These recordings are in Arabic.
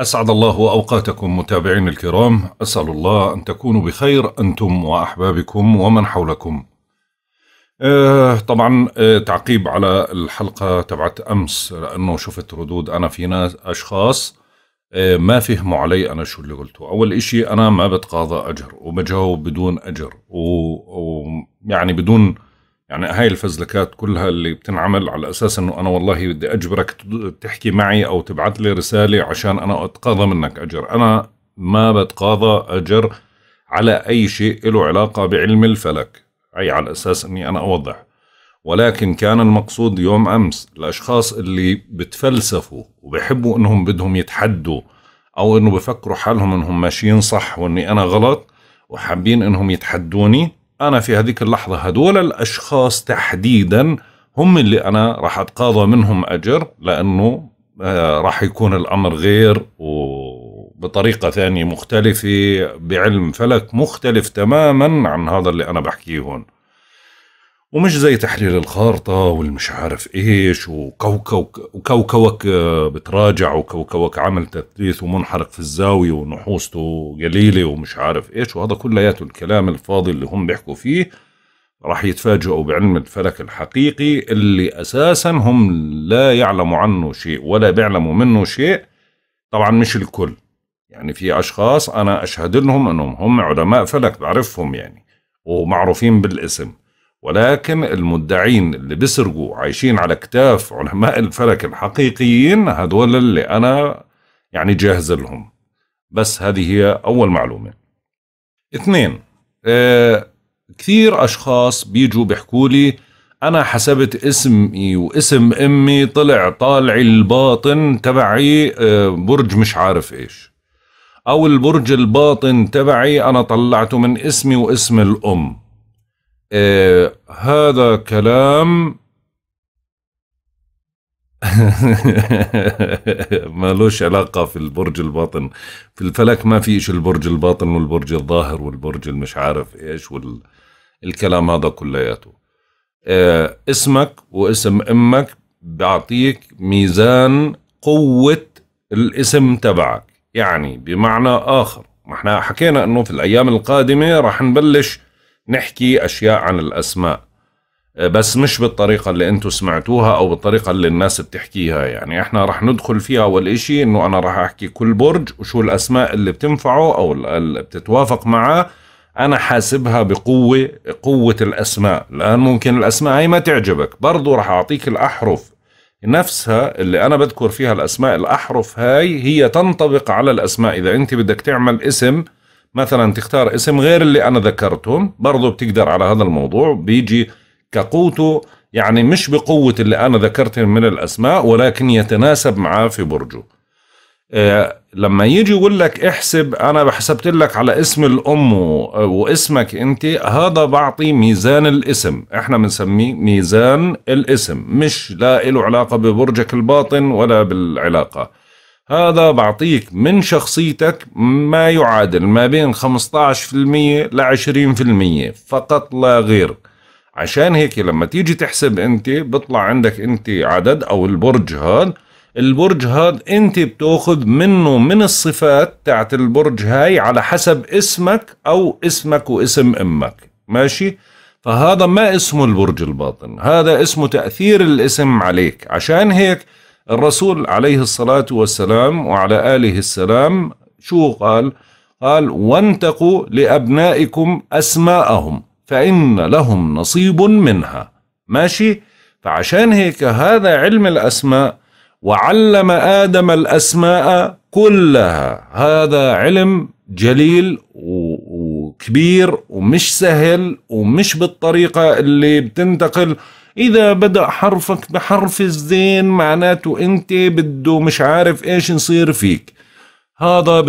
أسعد الله أوقاتكم متابعين الكرام أسأل الله أن تكونوا بخير أنتم وأحبابكم ومن حولكم آه طبعا آه تعقيب على الحلقة تبعت أمس لأنه شفت ردود أنا في ناس أشخاص آه ما فهموا علي أنا شو اللي قلته أول إشي أنا ما بتقاضى أجر وبجاوب بدون أجر ويعني بدون يعني هاي الفزلكات كلها اللي بتنعمل على اساس انه انا والله بدي اجبرك تحكي معي او تبعث لي رساله عشان انا اتقاضى منك اجر انا ما بتقاضى اجر على اي شيء له علاقه بعلم الفلك اي على اساس اني انا اوضح ولكن كان المقصود يوم امس الاشخاص اللي بتفلسفوا وبحبوا انهم بدهم يتحدوا او انه بفكروا حالهم انهم ماشيين صح واني انا غلط وحابين انهم يتحدوني أنا في هذيك اللحظة هدول الأشخاص تحديدا هم اللي أنا راح أتقاضى منهم أجر لأنه آه، راح يكون الأمر غير وبطريقة ثانية مختلفة بعلم فلك مختلف تماما عن هذا اللي أنا بحكيه هون ومش زي تحليل الخارطة والمش عارف إيش وكوكوك وكوكوك آه، بتراجع وكوكوك عمل تثليث ومنحرق في الزاوية ونحوسته قليلة ومش عارف إيش وهذا كلياته الكلام الفاضي اللي هم بيحكوا فيه راح يتفاجئوا بعلم الفلك الحقيقي اللي أساسا هم لا يعلموا عنه شيء ولا بيعلموا منه شيء طبعا مش الكل يعني في أشخاص أنا أشهد لهم أنهم هم علماء فلك بعرفهم يعني ومعروفين بالاسم ولكن المدعين اللي بيسرقوا عايشين على كتاف علماء الفلك الحقيقيين هذول اللي أنا يعني جاهز لهم بس هذه هي أول معلومة اثنين آه كثير أشخاص بيجوا بيحكوا لي أنا حسبت اسمي واسم أمي طلع طالعي الباطن تبعي آه، برج مش عارف إيش أو البرج الباطن تبعي أنا طلعته من اسمي واسم الأم آه، هذا كلام مالوش علاقة في البرج الباطن في الفلك ما في إيش البرج الباطن والبرج الظاهر والبرج المش عارف إيش والكلام هذا كلياته آه اسمك واسم أمك بيعطيك ميزان قوة الاسم تبعك يعني بمعنى آخر ما احنا حكينا أنه في الأيام القادمة راح نبلش نحكي أشياء عن الأسماء آه، بس مش بالطريقة اللي انتم سمعتوها او بالطريقة اللي الناس بتحكيها يعني احنا رح ندخل فيها اول اشي انه انا رح احكي كل برج وشو الاسماء اللي بتنفعه او اللي بتتوافق معاه انا حاسبها بقوة قوة الاسماء لان ممكن الاسماء هاي ما تعجبك برضو رح اعطيك الاحرف نفسها اللي انا بذكر فيها الاسماء الاحرف هاي هي تنطبق على الاسماء اذا انت بدك تعمل اسم مثلا تختار اسم غير اللي انا ذكرتهم برضو بتقدر على هذا الموضوع بيجي كقوته يعني مش بقوة اللي أنا ذكرته من الأسماء ولكن يتناسب معاه في برجه آه، لما يجي يقول لك احسب أنا حسبت لك على اسم الأم واسمك أنت هذا بعطي ميزان الاسم احنا بنسميه ميزان الاسم مش لا له علاقة ببرجك الباطن ولا بالعلاقة هذا بعطيك من شخصيتك ما يعادل ما بين 15% ل 20% فقط لا غير عشان هيك لما تيجي تحسب انت بطلع عندك انت عدد او البرج هاد البرج هاد انت بتاخذ منه من الصفات تاعت البرج هاي على حسب اسمك او اسمك واسم امك ماشي فهذا ما اسمه البرج الباطن هذا اسمه تأثير الاسم عليك عشان هيك الرسول عليه الصلاة والسلام وعلى آله السلام شو قال قال وانتقوا لأبنائكم أسماءهم فإن لهم نصيب منها ماشي فعشان هيك هذا علم الأسماء وعلم آدم الأسماء كلها هذا علم جليل وكبير ومش سهل ومش بالطريقة اللي بتنتقل إذا بدأ حرفك بحرف الزين معناته أنت بده مش عارف إيش نصير فيك هذا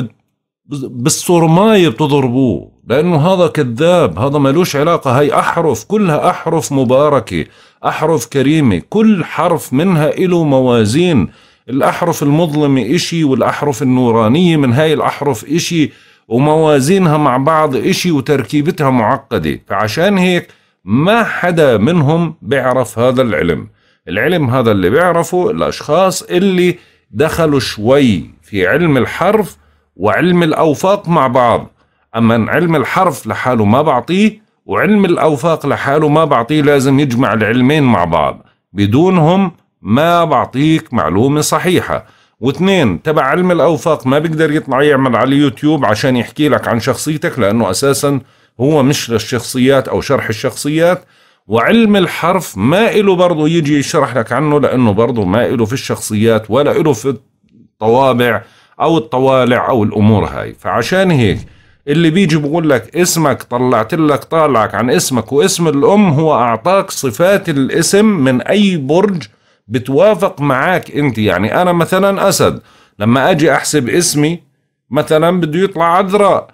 بالصرماية بتضربوه لأنه هذا كذاب هذا ملوش علاقة هي أحرف كلها أحرف مباركة أحرف كريمة كل حرف منها إله موازين الأحرف المظلمة إشي والأحرف النورانية من هاي الأحرف إشي وموازينها مع بعض إشي وتركيبتها معقدة فعشان هيك ما حدا منهم بيعرف هذا العلم العلم هذا اللي بيعرفه الأشخاص اللي دخلوا شوي في علم الحرف وعلم الأوفاق مع بعض أما علم الحرف لحاله ما بعطيه وعلم الأوفاق لحاله ما بعطيه لازم يجمع العلمين مع بعض بدونهم ما بعطيك معلومة صحيحة واثنين تبع علم الأوفاق ما بيقدر يطلع يعمل على اليوتيوب عشان يحكي لك عن شخصيتك لأنه أساسا هو مش للشخصيات أو شرح الشخصيات وعلم الحرف ما إله برضه يجي يشرح لك عنه لأنه برضه ما إله في الشخصيات ولا إله في الطوابع أو الطوالع أو الأمور هاي فعشان هيك اللي بيجي بقول لك اسمك طلعت لك طالعك عن اسمك واسم الام هو اعطاك صفات الاسم من اي برج بتوافق معاك انت يعني انا مثلا اسد لما اجي احسب اسمي مثلا بده يطلع عذراء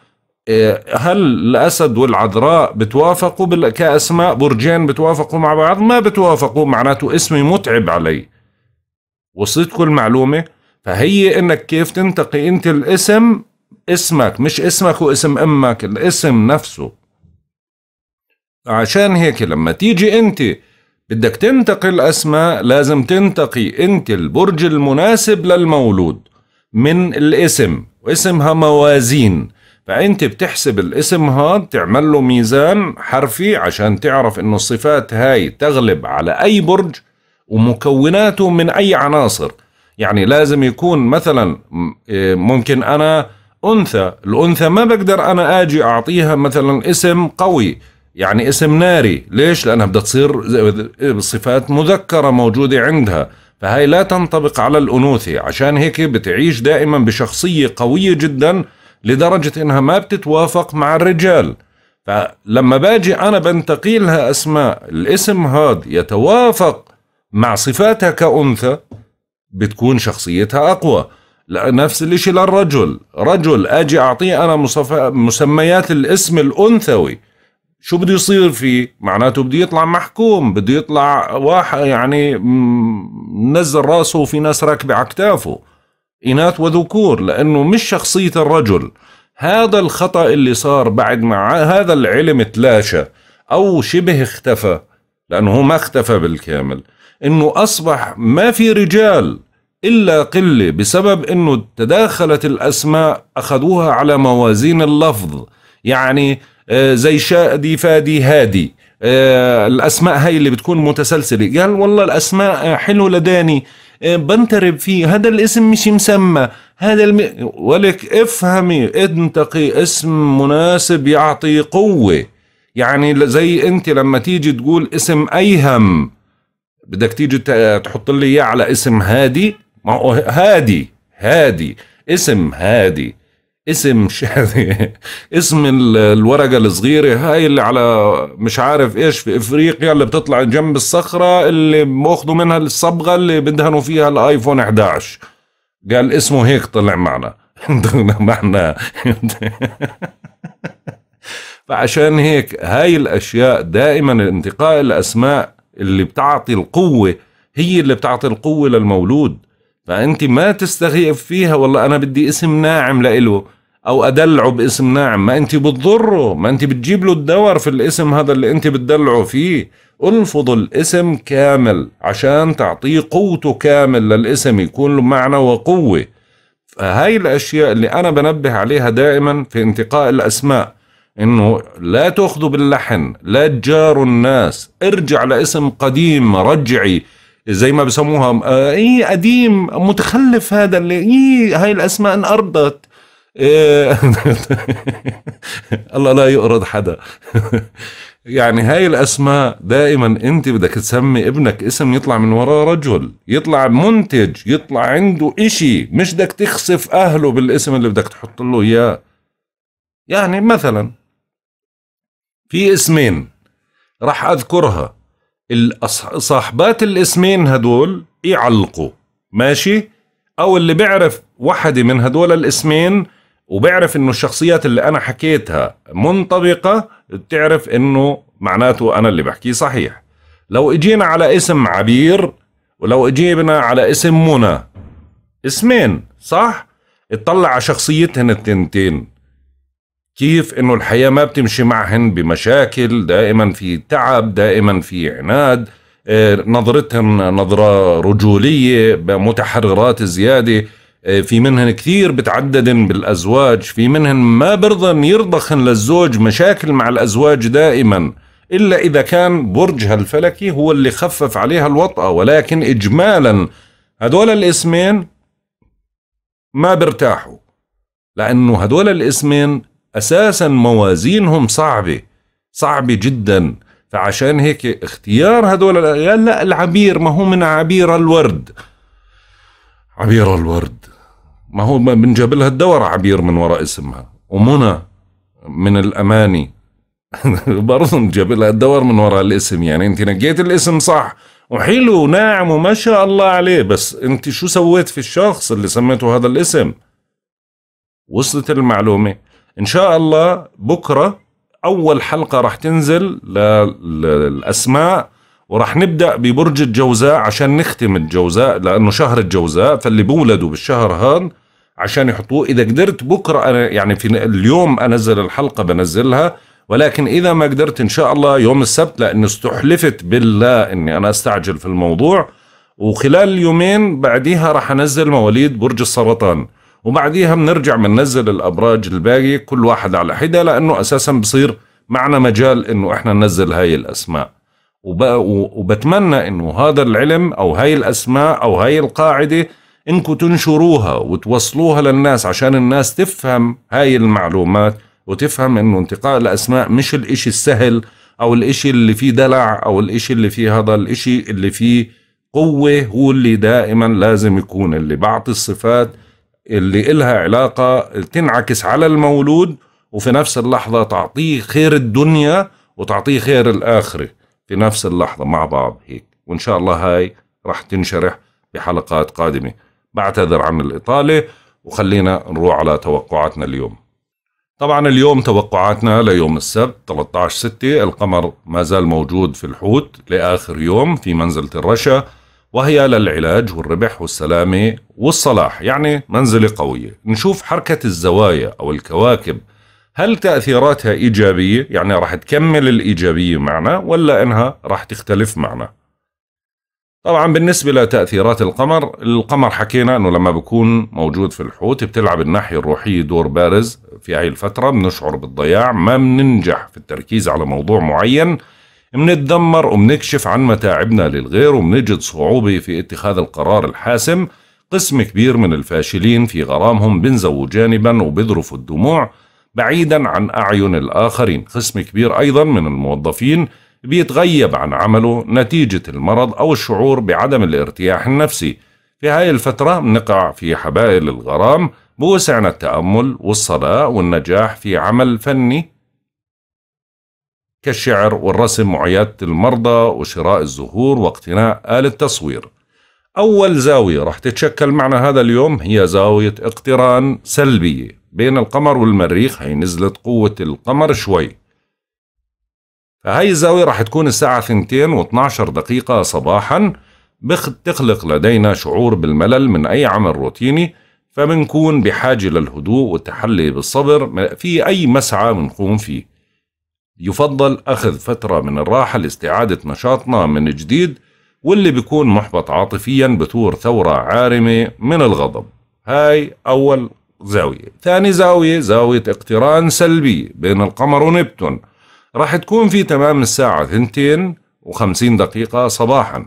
إيه، هل الاسد والعذراء بتوافقوا كاسماء برجين بتوافقوا مع بعض ما بتوافقوا معناته اسمي متعب علي كل معلومه فهي انك كيف تنتقي انت الاسم اسمك مش اسمك واسم امك الاسم نفسه عشان هيك لما تيجي انت بدك تنتقي الاسماء لازم تنتقي انت البرج المناسب للمولود من الاسم واسمها موازين فانت بتحسب الاسم هاد تعمل له ميزان حرفي عشان تعرف انه الصفات هاي تغلب على اي برج ومكوناته من اي عناصر يعني لازم يكون مثلا إيه، ممكن انا انثى الانثى ما بقدر انا اجي اعطيها مثلا اسم قوي يعني اسم ناري ليش لانها بدها تصير صفات مذكره موجوده عندها فهي لا تنطبق على الانوثه عشان هيك بتعيش دائما بشخصيه قويه جدا لدرجه انها ما بتتوافق مع الرجال فلما باجي انا بنتقي لها اسماء الاسم هذا يتوافق مع صفاتها كانثى بتكون شخصيتها اقوى نفس الشيء للرجل رجل اجي اعطيه انا مسميات الاسم الانثوي شو بده يصير فيه معناته بده يطلع محكوم بده يطلع واحد يعني منزل راسه وفي ناس راكبه على كتافه اناث وذكور لانه مش شخصيه الرجل هذا الخطا اللي صار بعد مع هذا العلم تلاشى او شبه اختفى لانه هو ما اختفى بالكامل انه اصبح ما في رجال إلا قلة بسبب أنه تداخلت الأسماء أخذوها على موازين اللفظ يعني آه، زي شادي فادي هادي آه، الأسماء هاي اللي بتكون متسلسلة قال والله الأسماء آه، حلو لداني بنترب فيه هذا الاسم مش مسمى هذا الم... ولك افهمي انتقي اسم مناسب يعطي قوة يعني زي انت لما تيجي تقول اسم ايهم بدك تيجي تحط لي اياه على اسم هادي ما هو هادي هادي اسم هادي اسم شاذي اسم الورقة الصغيرة هاي اللي على مش عارف ايش في افريقيا اللي بتطلع جنب الصخرة اللي باخذوا منها الصبغة اللي بدهنوا فيها الايفون 11 قال اسمه هيك طلع معنا معنا فعشان هيك هاي الاشياء دائما انتقاء الاسماء اللي بتعطي القوة هي اللي بتعطي القوة للمولود فانت ما تستغيب فيها والله انا بدي اسم ناعم لإله او ادلعه باسم ناعم ما انت بتضره ما انت بتجيب له الدور في الاسم هذا اللي انت بتدلعه فيه الفظ الاسم كامل عشان تعطيه قوته كامل للاسم يكون له معنى وقوه فهاي الاشياء اللي انا بنبه عليها دائما في انتقاء الاسماء انه لا تاخذوا باللحن لا تجاروا الناس ارجع لاسم قديم رجعي زي ما بسموها آه، ايه قديم متخلف هذا اللي ايه هاي الاسماء انقرضت إيه الله لا يقرض حدا يعني هاي الاسماء دائما انت بدك تسمي ابنك اسم يطلع من وراه رجل يطلع منتج يطلع عنده اشي مش بدك تخسف اهله بالاسم اللي بدك تحط له اياه يعني مثلا في اسمين راح اذكرها صاحبات الاسمين هدول يعلقوا ماشي او اللي بيعرف وحده من هدول الاسمين وبعرف انه الشخصيات اللي انا حكيتها منطبقه بتعرف انه معناته انا اللي بحكيه صحيح لو اجينا على اسم عبير ولو اجينا على اسم منى اسمين صح اطلع على شخصيتهن التنتين كيف انه الحياه ما بتمشي معهن بمشاكل دائما في تعب دائما في عناد آه، نظرتهم نظرة رجولية متحررات زيادة آه، في منهن كثير بتعددن بالأزواج في منهن ما برضى يرضخن للزوج مشاكل مع الأزواج دائما إلا إذا كان برجها الفلكي هو اللي خفف عليها الوطأة ولكن إجمالا هدول الاسمين ما برتاحوا لأنه هدول الاسمين أساسا موازينهم صعبة صعبة جدا فعشان هيك اختيار هدول العيال لا العبير ما هو من عبير الورد عبير الورد ما هو بنجاب لها الدور عبير من وراء اسمها ومنى من الأماني برضه بنجاب لها الدور من وراء الاسم يعني انت نقيت الاسم صح وحلو وناعم وما شاء الله عليه بس انت شو سويت في الشخص اللي سميته هذا الاسم وصلت المعلومه ان شاء الله بكره اول حلقه راح تنزل للاسماء وراح نبدا ببرج الجوزاء عشان نختم الجوزاء لانه شهر الجوزاء فاللي بولدوا بالشهر هان عشان يحطوه اذا قدرت بكره انا يعني في اليوم انزل الحلقه بنزلها ولكن اذا ما قدرت ان شاء الله يوم السبت لاني استحلفت بالله اني انا استعجل في الموضوع وخلال يومين بعديها راح انزل مواليد برج السرطان وبعديها بنرجع بننزل الابراج الباقي كل واحد على حده لانه اساسا بصير معنا مجال انه احنا ننزل هاي الاسماء وبتمنى انه هذا العلم او هاي الاسماء او هاي القاعده انكم تنشروها وتوصلوها للناس عشان الناس تفهم هاي المعلومات وتفهم انه انتقاء الاسماء مش الاشي السهل او الاشي اللي فيه دلع او الاشي اللي فيه هذا الاشي اللي فيه قوة هو اللي دائما لازم يكون اللي بعطي الصفات اللي إلها علاقة تنعكس على المولود وفي نفس اللحظة تعطيه خير الدنيا وتعطيه خير الآخرة في نفس اللحظة مع بعض هيك وإن شاء الله هاي راح تنشرح بحلقات قادمة بعتذر عن الإطالة وخلينا نروح على توقعاتنا اليوم طبعا اليوم توقعاتنا ليوم السبت 13 6 القمر ما زال موجود في الحوت لآخر يوم في منزلة الرشا وهي للعلاج والربح والسلامة والصلاح يعني منزلة قوية نشوف حركة الزوايا أو الكواكب هل تأثيراتها إيجابية يعني راح تكمل الإيجابية معنا ولا إنها راح تختلف معنا طبعا بالنسبة لتأثيرات القمر القمر حكينا أنه لما بكون موجود في الحوت بتلعب الناحية الروحية دور بارز في هاي الفترة بنشعر بالضياع ما بننجح في التركيز على موضوع معين منتدمر ومنكشف عن متاعبنا للغير ومنجد صعوبة في اتخاذ القرار الحاسم قسم كبير من الفاشلين في غرامهم بنزووا جانبا وبذرفوا الدموع بعيدا عن أعين الآخرين قسم كبير أيضا من الموظفين بيتغيب عن عمله نتيجة المرض أو الشعور بعدم الارتياح النفسي في هاي الفترة نقع في حبائل الغرام بوسعنا التأمل والصلاة والنجاح في عمل فني كالشعر والرسم وعيادة المرضى وشراء الزهور واقتناء آلة تصوير أول زاوية رح تتشكل معنا هذا اليوم هي زاوية اقتران سلبية بين القمر والمريخ هي نزلت قوة القمر شوي فهي الزاوية رح تكون الساعة 2 و12 دقيقة صباحا بتخلق لدينا شعور بالملل من أي عمل روتيني فبنكون بحاجة للهدوء والتحلي بالصبر في أي مسعى بنقوم فيه يفضل أخذ فترة من الراحة لاستعادة نشاطنا من جديد واللي بيكون محبط عاطفيا بثور ثورة عارمة من الغضب هاي أول زاوية ثاني زاوية زاوية اقتران سلبي بين القمر ونبتون راح تكون في تمام الساعة ثنتين وخمسين دقيقة صباحا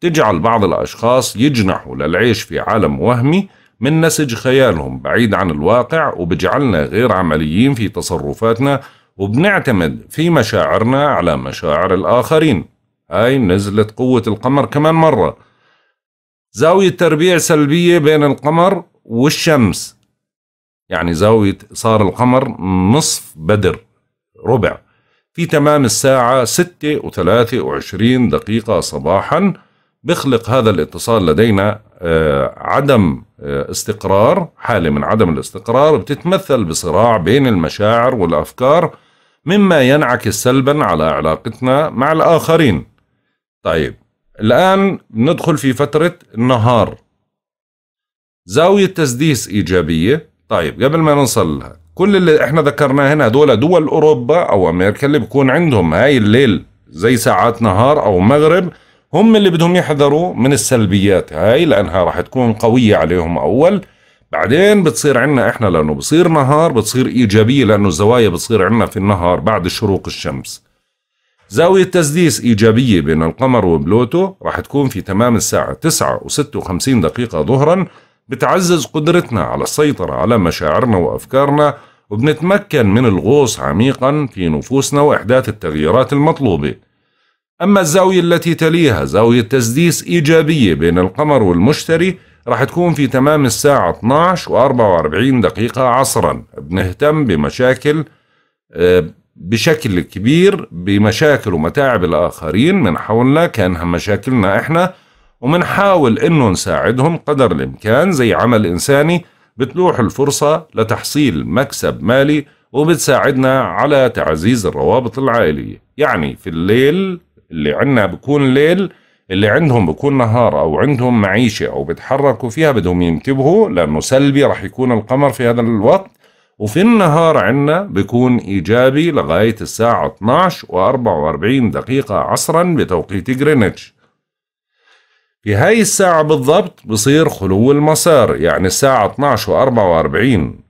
تجعل بعض الأشخاص يجنحوا للعيش في عالم وهمي من نسج خيالهم بعيد عن الواقع وبجعلنا غير عمليين في تصرفاتنا وبنعتمد في مشاعرنا على مشاعر الآخرين هاي نزلت قوة القمر كمان مرة زاوية تربيع سلبية بين القمر والشمس يعني زاوية صار القمر نصف بدر ربع في تمام الساعة ستة وثلاثة وعشرين دقيقة صباحا بخلق هذا الاتصال لدينا آه، عدم آه، استقرار حالة من عدم الاستقرار بتتمثل بصراع بين المشاعر والأفكار مما ينعكس سلبا على علاقتنا مع الآخرين طيب الآن ندخل في فترة النهار زاوية تسديس إيجابية طيب قبل ما نوصل لها كل اللي احنا ذكرناه هنا دول دول أوروبا أو أمريكا اللي بكون عندهم هاي الليل زي ساعات نهار أو مغرب هم اللي بدهم يحذروا من السلبيات هاي لأنها راح تكون قوية عليهم أول بعدين بتصير عنا احنا لانه بصير نهار بتصير ايجابيه لانه الزوايا بتصير عنا في النهار بعد شروق الشمس زاوية تسديس إيجابية بين القمر وبلوتو راح تكون في تمام الساعة 9 و56 دقيقة ظهرا بتعزز قدرتنا على السيطرة على مشاعرنا وأفكارنا وبنتمكن من الغوص عميقا في نفوسنا وإحداث التغييرات المطلوبة أما الزاوية التي تليها زاوية تسديس إيجابية بين القمر والمشتري راح تكون في تمام الساعة 12 و44 دقيقة عصرا بنهتم بمشاكل آه، بشكل كبير بمشاكل ومتاعب الآخرين من حولنا كأنها مشاكلنا إحنا ومنحاول إنه نساعدهم قدر الإمكان زي عمل إنساني بتلوح الفرصة لتحصيل مكسب مالي وبتساعدنا على تعزيز الروابط العائلية يعني في الليل اللي عنا بكون ليل اللي عندهم بكون نهار او عندهم معيشه او بتحركوا فيها بدهم ينتبهوا لانه سلبي رح يكون القمر في هذا الوقت وفي النهار عندنا بكون ايجابي لغايه الساعه 12 و44 دقيقه عصرا بتوقيت جرينتش في هاي الساعة بالضبط بصير خلو المسار يعني الساعة 12 و 44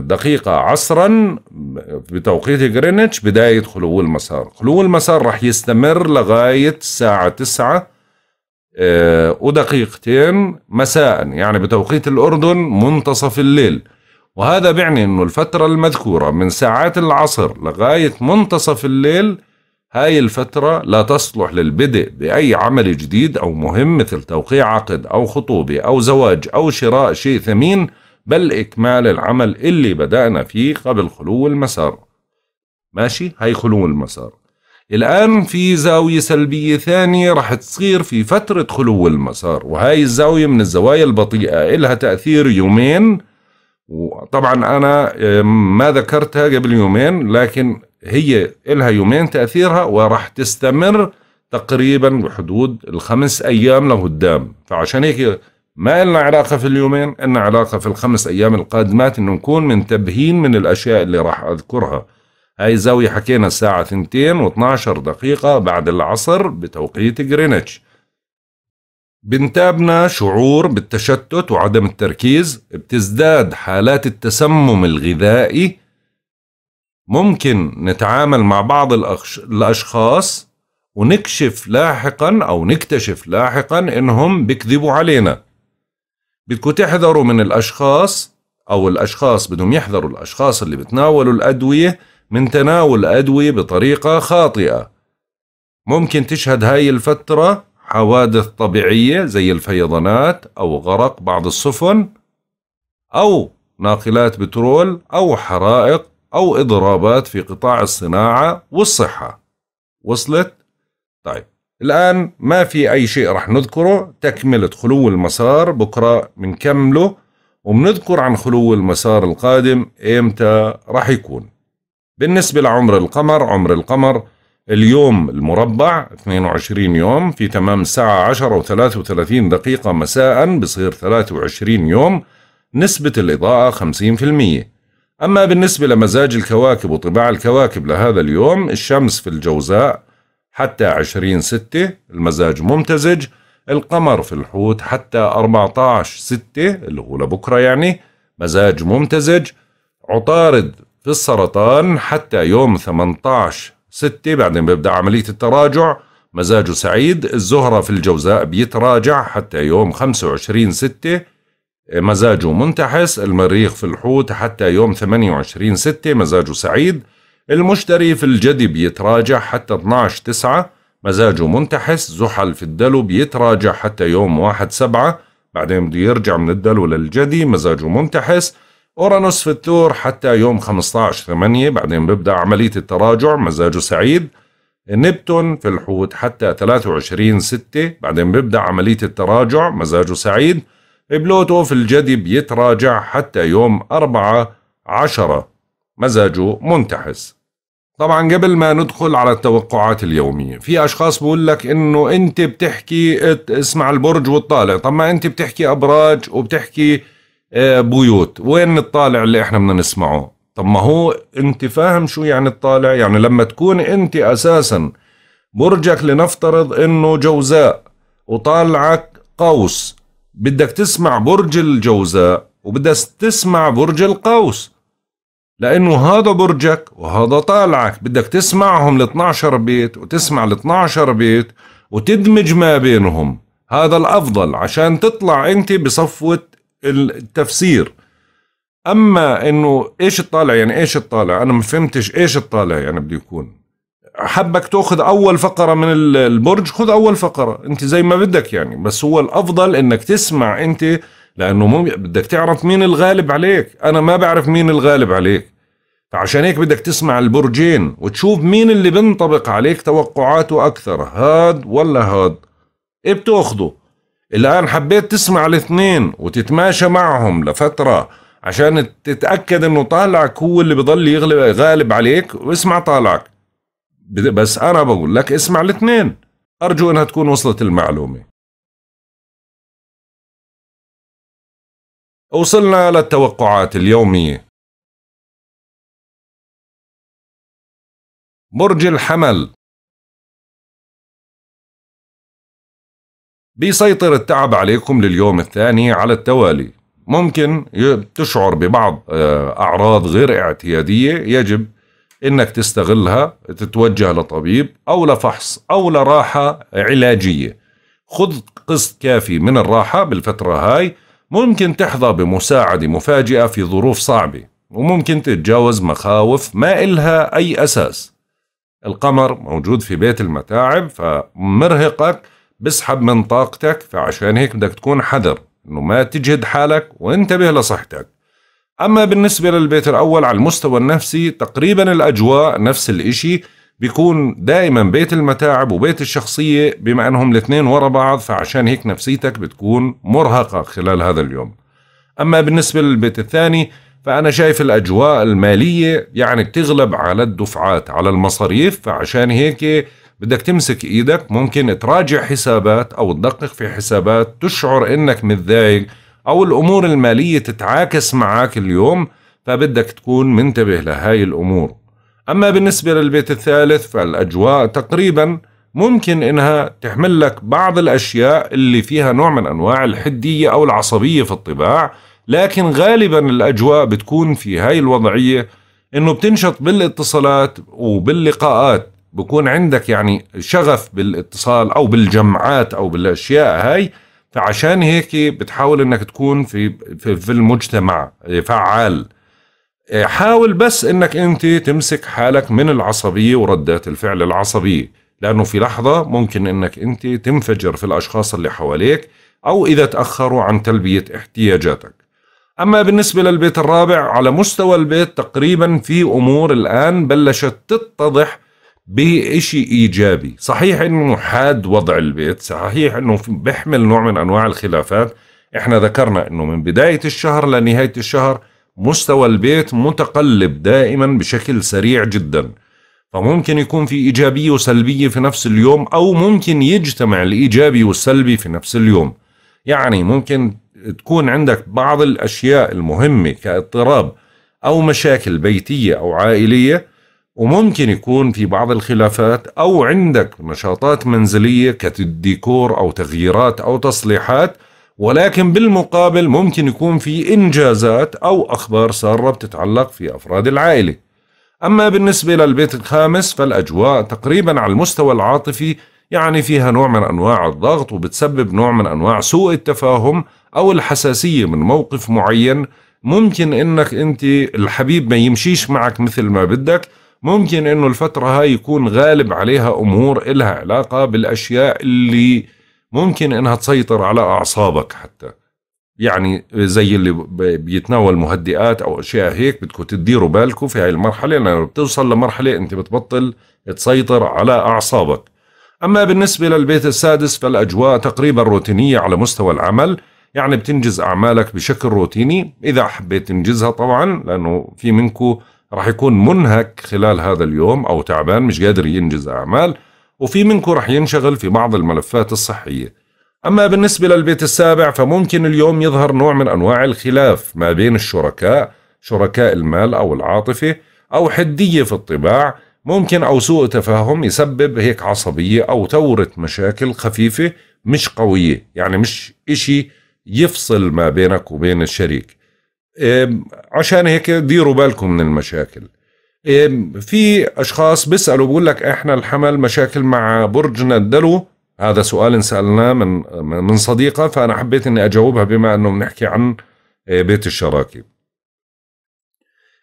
دقيقة عصرا بتوقيت جرينتش بداية خلو المسار خلو المسار راح يستمر لغاية الساعة تسعة آه، ودقيقتين مساء يعني بتوقيت الأردن منتصف الليل وهذا بيعني أنه الفترة المذكورة من ساعات العصر لغاية منتصف الليل هاي الفترة لا تصلح للبدء بأي عمل جديد أو مهم مثل توقيع عقد أو خطوبة أو زواج أو شراء شيء ثمين بل إكمال العمل اللي بدأنا فيه قبل خلو المسار ماشي هاي خلو المسار الآن في زاوية سلبية ثانية رح تصير في فترة خلو المسار وهاي الزاوية من الزوايا البطيئة إلها تأثير يومين وطبعا أنا ما ذكرتها قبل يومين لكن هي إلها يومين تأثيرها ورح تستمر تقريبا بحدود الخمس أيام لقدام فعشان هيك ما لنا علاقة في اليومين لنا علاقة في الخمس أيام القادمات إنه نكون منتبهين من الأشياء اللي راح أذكرها هاي زاوية حكينا الساعة ثنتين و دقيقة بعد العصر بتوقيت جرينتش بنتابنا شعور بالتشتت وعدم التركيز بتزداد حالات التسمم الغذائي ممكن نتعامل مع بعض الأشخاص ونكشف لاحقا أو نكتشف لاحقا إنهم بيكذبوا علينا بدكم تحذروا من الأشخاص أو الأشخاص بدهم يحذروا الأشخاص اللي بتناولوا الأدوية من تناول الأدوية بطريقة خاطئة ممكن تشهد هاي الفترة حوادث طبيعية زي الفيضانات أو غرق بعض السفن أو ناقلات بترول أو حرائق أو إضرابات في قطاع الصناعة والصحة وصلت؟ طيب الآن ما في أي شيء رح نذكره تكملة خلو المسار بكرة بنكمله وبنذكر عن خلو المسار القادم إمتى رح يكون بالنسبة لعمر القمر عمر القمر اليوم المربع 22 يوم في تمام الساعة 10 و 33 دقيقة مساء بصير 23 يوم نسبة الإضاءة 50% أما بالنسبة لمزاج الكواكب وطباع الكواكب لهذا اليوم الشمس في الجوزاء حتى 20 6 المزاج ممتزج القمر في الحوت حتى 14 6 اللي هو لبكرة يعني مزاج ممتزج عطارد في السرطان حتى يوم 18 6 بعدين بيبدأ عملية التراجع مزاجه سعيد الزهرة في الجوزاء بيتراجع حتى يوم 25 6 مزاجه منتحس المريخ في الحوت حتى يوم 28 6 مزاجه سعيد المشتري في الجدي بيتراجع حتى 12 تسعة مزاجه منتحس زحل في الدلو بيتراجع حتى يوم واحد سبعة بعدين بده يرجع من الدلو للجدي مزاجه منتحس أورانوس في الثور حتى يوم 15 ثمانية بعدين بيبدأ عملية التراجع مزاجه سعيد نبتون في الحوت حتى 23 ستة بعدين بيبدأ عملية التراجع مزاجه سعيد بلوتو في الجدي بيتراجع حتى يوم 4 10 مزاجه منتحس طبعا قبل ما ندخل على التوقعات اليوميه في اشخاص بقول لك انه انت بتحكي اسمع البرج والطالع طب ما انت بتحكي ابراج وبتحكي آه، بيوت وين الطالع اللي احنا بدنا نسمعه طب ما هو انت فاهم شو يعني الطالع يعني لما تكون انت اساسا برجك لنفترض انه جوزاء وطالعك قوس بدك تسمع برج الجوزاء وبدك تسمع برج القوس لأنه هذا برجك وهذا طالعك بدك تسمعهم ال 12 بيت وتسمع ال 12 بيت وتدمج ما بينهم هذا الأفضل عشان تطلع أنت بصفوة التفسير أما أنه إيش الطالع يعني إيش الطالع أنا ما فهمتش إيش الطالع يعني بده يكون حبك تاخذ اول فقره من البرج خذ اول فقره انت زي ما بدك يعني بس هو الافضل انك تسمع انت لانه مو بدك تعرف مين الغالب عليك انا ما بعرف مين الغالب عليك فعشان هيك بدك تسمع البرجين وتشوف مين اللي بنطبق عليك توقعاته اكثر هاد ولا هاد ايه بتاخده الان حبيت تسمع الاثنين وتتماشى معهم لفتره عشان تتاكد انه طالعك هو اللي بضل يغلب غالب عليك واسمع طالعك بس انا بقول لك اسمع الاثنين ارجو انها تكون وصلت المعلومه وصلنا للتوقعات اليومية برج الحمل بيسيطر التعب عليكم لليوم الثاني على التوالي ممكن تشعر ببعض آه، أعراض غير اعتيادية يجب إنك تستغلها تتوجه لطبيب أو لفحص أو لراحة علاجية خذ قسط كافي من الراحة بالفترة هاي ممكن تحظى بمساعدة مفاجئة في ظروف صعبة وممكن تتجاوز مخاوف ما إلها أي أساس القمر موجود في بيت المتاعب فمرهقك بسحب من طاقتك فعشان هيك بدك تكون حذر انه ما تجهد حالك وانتبه لصحتك اما بالنسبة للبيت الاول على المستوى النفسي تقريبا الاجواء نفس الاشي بيكون دائما بيت المتاعب وبيت الشخصية بما أنهم الاثنين ورا بعض فعشان هيك نفسيتك بتكون مرهقة خلال هذا اليوم أما بالنسبة للبيت الثاني فأنا شايف الأجواء المالية يعني بتغلب على الدفعات على المصاريف فعشان هيك بدك تمسك إيدك ممكن تراجع حسابات أو تدقق في حسابات تشعر إنك متضايق أو الأمور المالية تتعاكس معك اليوم فبدك تكون منتبه لهاي الأمور أما بالنسبة للبيت الثالث فالأجواء تقريبا ممكن إنها تحمل لك بعض الأشياء اللي فيها نوع من أنواع الحدية أو العصبية في الطباع لكن غالبا الأجواء بتكون في هاي الوضعية إنه بتنشط بالاتصالات وباللقاءات بكون عندك يعني شغف بالاتصال أو بالجمعات أو بالأشياء هاي فعشان هيك بتحاول انك تكون في في, في المجتمع فعال إيه، حاول بس انك انت تمسك حالك من العصبيه وردات الفعل العصبيه لانه في لحظه ممكن انك انت تنفجر في الاشخاص اللي حواليك او اذا تاخروا عن تلبيه احتياجاتك اما بالنسبه للبيت الرابع على مستوى البيت تقريبا في امور الان بلشت تتضح بشيء ايجابي صحيح انه حاد وضع البيت صحيح انه بيحمل نوع من انواع الخلافات احنا ذكرنا انه من بدايه الشهر لنهايه الشهر مستوى البيت متقلب دائما بشكل سريع جدا فممكن يكون في إيجابية وسلبية في نفس اليوم أو ممكن يجتمع الإيجابي والسلبي في نفس اليوم يعني ممكن تكون عندك بعض الأشياء المهمة كاضطراب أو مشاكل بيتية أو عائلية وممكن يكون في بعض الخلافات أو عندك نشاطات منزلية كالديكور أو تغييرات أو تصليحات ولكن بالمقابل ممكن يكون في إنجازات أو أخبار سارة بتتعلق في أفراد العائلة أما بالنسبة للبيت الخامس فالأجواء تقريبا على المستوى العاطفي يعني فيها نوع من أنواع الضغط وبتسبب نوع من أنواع سوء التفاهم أو الحساسية من موقف معين ممكن إنك أنت الحبيب ما يمشيش معك مثل ما بدك ممكن إنه الفترة هاي يكون غالب عليها أمور إلها علاقة بالأشياء اللي ممكن انها تسيطر على اعصابك حتى يعني زي اللي بيتناول مهدئات او اشياء هيك بدكم تديروا بالكم في هاي المرحله لانه بتوصل لمرحله انت بتبطل تسيطر على اعصابك اما بالنسبه للبيت السادس فالاجواء تقريبا روتينيه على مستوى العمل يعني بتنجز اعمالك بشكل روتيني اذا حبيت تنجزها طبعا لانه في منكم راح يكون منهك خلال هذا اليوم او تعبان مش قادر ينجز اعمال وفي منكم رح ينشغل في بعض الملفات الصحية أما بالنسبة للبيت السابع فممكن اليوم يظهر نوع من أنواع الخلاف ما بين الشركاء شركاء المال أو العاطفة أو حدية في الطباع ممكن أو سوء تفاهم يسبب هيك عصبية أو تورة مشاكل خفيفة مش قوية يعني مش إشي يفصل ما بينك وبين الشريك عشان هيك ديروا بالكم من المشاكل في اشخاص بيسالوا بيقول لك احنا الحمل مشاكل مع برجنا الدلو هذا سؤال سالناه من من صديقه فانا حبيت اني اجاوبها بما انه بنحكي عن آه، بيت الشراكه.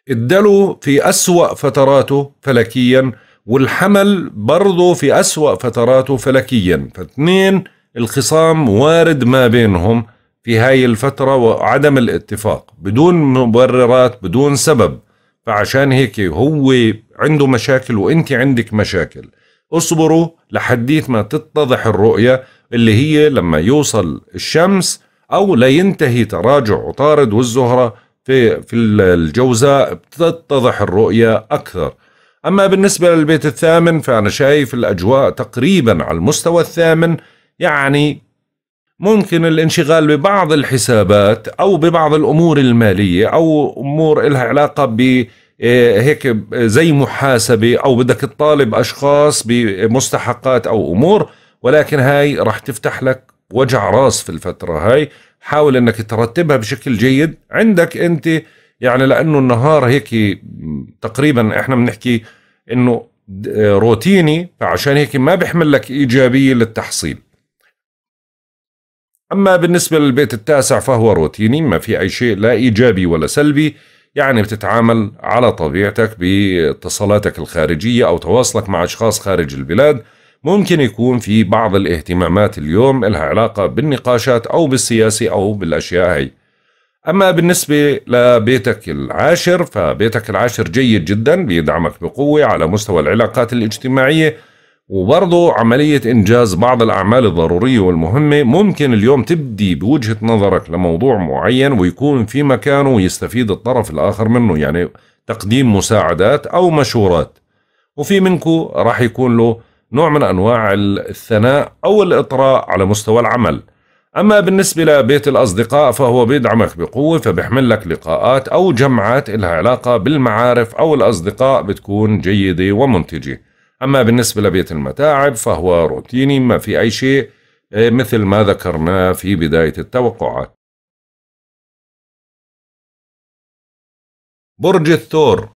الدلو في اسوا فتراته فلكيا والحمل برضه في اسوا فتراته فلكيا فاثنين الخصام وارد ما بينهم في هاي الفترة وعدم الاتفاق بدون مبررات بدون سبب فعشان هيك هو عنده مشاكل وانت عندك مشاكل اصبروا لحديت ما تتضح الرؤية اللي هي لما يوصل الشمس أو لينتهي تراجع عطارد والزهرة في في الجوزاء بتتضح الرؤية أكثر أما بالنسبة للبيت الثامن فأنا شايف الأجواء تقريبا على المستوى الثامن يعني ممكن الانشغال ببعض الحسابات او ببعض الامور الماليه او امور لها علاقه ب آه، هيك زي محاسبه او بدك تطالب اشخاص بمستحقات او امور ولكن هاي راح تفتح لك وجع راس في الفتره هاي حاول انك ترتبها بشكل جيد عندك انت يعني لانه النهار هيك تقريبا احنا بنحكي انه آه، روتيني فعشان هيك ما بيحمل لك ايجابيه للتحصيل أما بالنسبة للبيت التاسع فهو روتيني ما في أي شيء لا إيجابي ولا سلبي يعني بتتعامل على طبيعتك باتصالاتك الخارجية أو تواصلك مع أشخاص خارج البلاد ممكن يكون في بعض الاهتمامات اليوم لها علاقة بالنقاشات أو بالسياسة أو بالأشياء هي أما بالنسبة لبيتك العاشر فبيتك العاشر جيد جدا بيدعمك بقوة على مستوى العلاقات الاجتماعية وبرضه عملية إنجاز بعض الأعمال الضرورية والمهمة ممكن اليوم تبدي بوجهة نظرك لموضوع معين ويكون في مكانه ويستفيد الطرف الآخر منه يعني تقديم مساعدات أو مشورات وفي منكم راح يكون له نوع من أنواع الثناء أو الإطراء على مستوى العمل أما بالنسبة لبيت الأصدقاء فهو بيدعمك بقوة فبيحمل لك لقاءات أو جمعات إلها علاقة بالمعارف أو الأصدقاء بتكون جيدة ومنتجة أما بالنسبة لبيت المتاعب فهو روتيني ما في أي شيء آه، مثل ما ذكرناه في بداية التوقعات برج الثور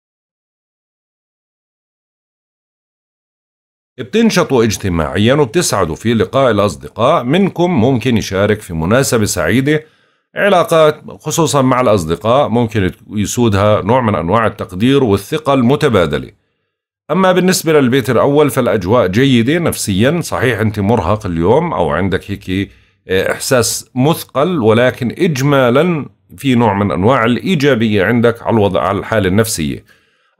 بتنشطوا اجتماعيا وبتسعدوا في لقاء الأصدقاء منكم ممكن يشارك في مناسبة سعيدة علاقات خصوصا مع الأصدقاء ممكن يسودها نوع من أنواع التقدير والثقة المتبادلة أما بالنسبة للبيت الأول فالأجواء جيدة نفسيا صحيح أنت مرهق اليوم أو عندك هيك آه، إحساس مثقل ولكن إجمالا في نوع من أنواع الإيجابية عندك على الوضع على الحالة النفسية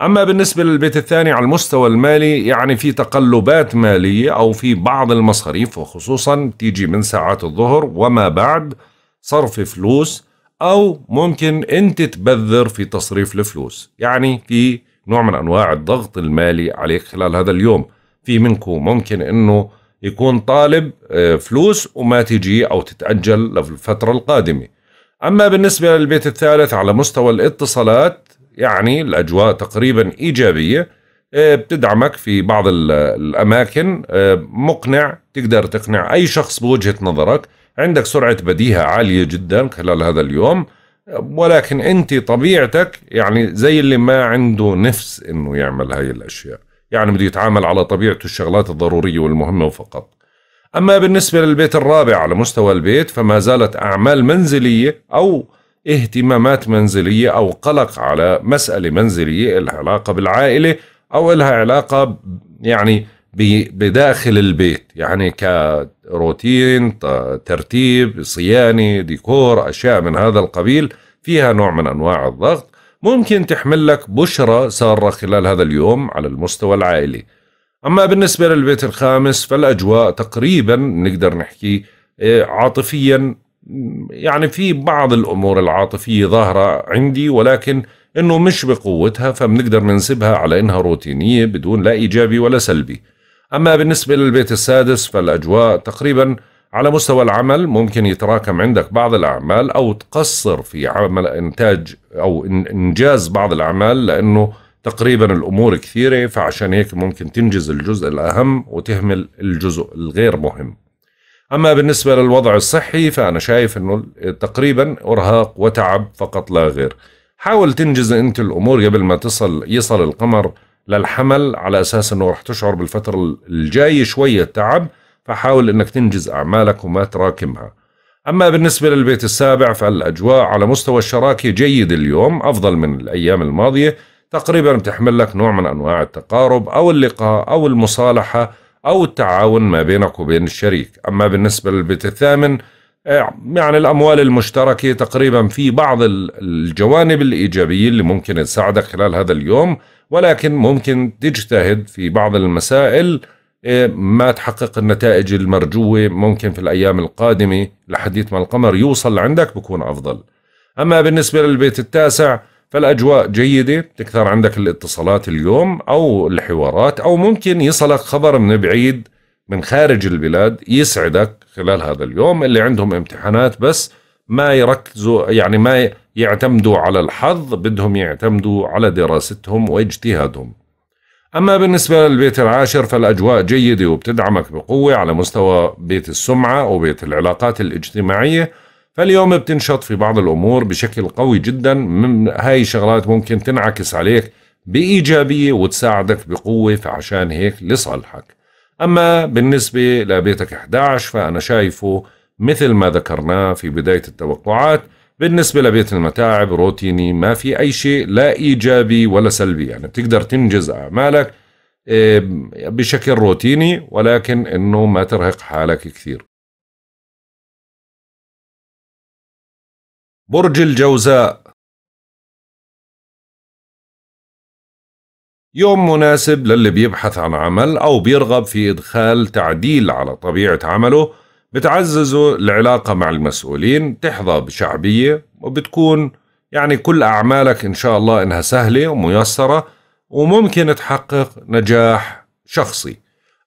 أما بالنسبة للبيت الثاني على المستوى المالي يعني في تقلبات مالية أو في بعض المصاريف وخصوصا تيجي من ساعات الظهر وما بعد صرف فلوس أو ممكن أنت تبذر في تصريف الفلوس يعني في نوع من انواع الضغط المالي عليك خلال هذا اليوم في منكم ممكن انه يكون طالب آه، فلوس وما تجي او تتاجل للفتره القادمه اما بالنسبه للبيت الثالث على مستوى الاتصالات يعني الاجواء تقريبا ايجابيه آه، بتدعمك في بعض الاماكن آه، مقنع تقدر تقنع اي شخص بوجهه نظرك عندك سرعه بديهه عاليه جدا خلال هذا اليوم ولكن انت طبيعتك يعني زي اللي ما عنده نفس انه يعمل هاي الاشياء يعني بده يتعامل على طبيعته الشغلات الضرورية والمهمة وفقط أما بالنسبة للبيت الرابع على مستوى البيت فما زالت أعمال منزلية أو اهتمامات منزلية أو قلق على مسألة منزلية لها علاقة بالعائلة أو لها علاقة يعني بداخل البيت يعني ك روتين ترتيب صيانة ديكور أشياء من هذا القبيل فيها نوع من أنواع الضغط ممكن تحمل لك بشرة سارة خلال هذا اليوم على المستوى العائلي أما بالنسبة للبيت الخامس فالأجواء تقريبا نقدر نحكي آه، عاطفيا يعني في بعض الأمور العاطفية ظاهرة عندي ولكن انه مش بقوتها فبنقدر ننسبها على انها روتينيه بدون لا ايجابي ولا سلبي أما بالنسبة للبيت السادس فالأجواء تقريبا على مستوى العمل ممكن يتراكم عندك بعض الأعمال أو تقصر في عمل إنتاج أو إنجاز بعض الأعمال لأنه تقريبا الأمور كثيرة فعشان هيك ممكن تنجز الجزء الأهم وتهمل الجزء الغير مهم أما بالنسبة للوضع الصحي فأنا شايف أنه تقريبا إرهاق وتعب فقط لا غير حاول تنجز أنت الأمور قبل ما تصل يصل القمر للحمل على أساس أنه رح تشعر بالفترة الجاية شوية تعب فحاول أنك تنجز أعمالك وما تراكمها أما بالنسبة للبيت السابع فالأجواء على مستوى الشراكة جيد اليوم أفضل من الأيام الماضية تقريبا بتحمل لك نوع من أنواع التقارب أو اللقاء أو المصالحة أو التعاون ما بينك وبين الشريك أما بالنسبة للبيت الثامن آه، يعني الأموال المشتركة تقريبا في بعض الجوانب الإيجابية اللي ممكن تساعدك خلال هذا اليوم ولكن ممكن تجتهد في بعض المسائل إيه، ما تحقق النتائج المرجوة ممكن في الأيام القادمة لحديث ما القمر يوصل عندك بكون أفضل أما بالنسبة للبيت التاسع فالأجواء جيدة تكثر عندك الاتصالات اليوم أو الحوارات أو ممكن يصلك خبر من بعيد من خارج البلاد يسعدك خلال هذا اليوم اللي عندهم امتحانات بس ما يركزوا يعني ما يعتمدوا على الحظ بدهم يعتمدوا على دراستهم واجتهادهم أما بالنسبة للبيت العاشر فالأجواء جيدة وبتدعمك بقوة على مستوى بيت السمعة وبيت العلاقات الاجتماعية فاليوم بتنشط في بعض الأمور بشكل قوي جدا من هاي شغلات ممكن تنعكس عليك بإيجابية وتساعدك بقوة فعشان هيك لصالحك أما بالنسبة لبيتك 11 فأنا شايفه مثل ما ذكرناه في بداية التوقعات بالنسبة لبيت المتاعب روتيني ما في أي شيء لا إيجابي ولا سلبي يعني بتقدر تنجز أعمالك بشكل روتيني ولكن أنه ما ترهق حالك كثير برج الجوزاء يوم مناسب للي بيبحث عن عمل أو بيرغب في إدخال تعديل على طبيعة عمله بتعززوا العلاقة مع المسؤولين بتحظى بشعبية وبتكون يعني كل أعمالك إن شاء الله إنها سهلة وميسرة وممكن تحقق نجاح شخصي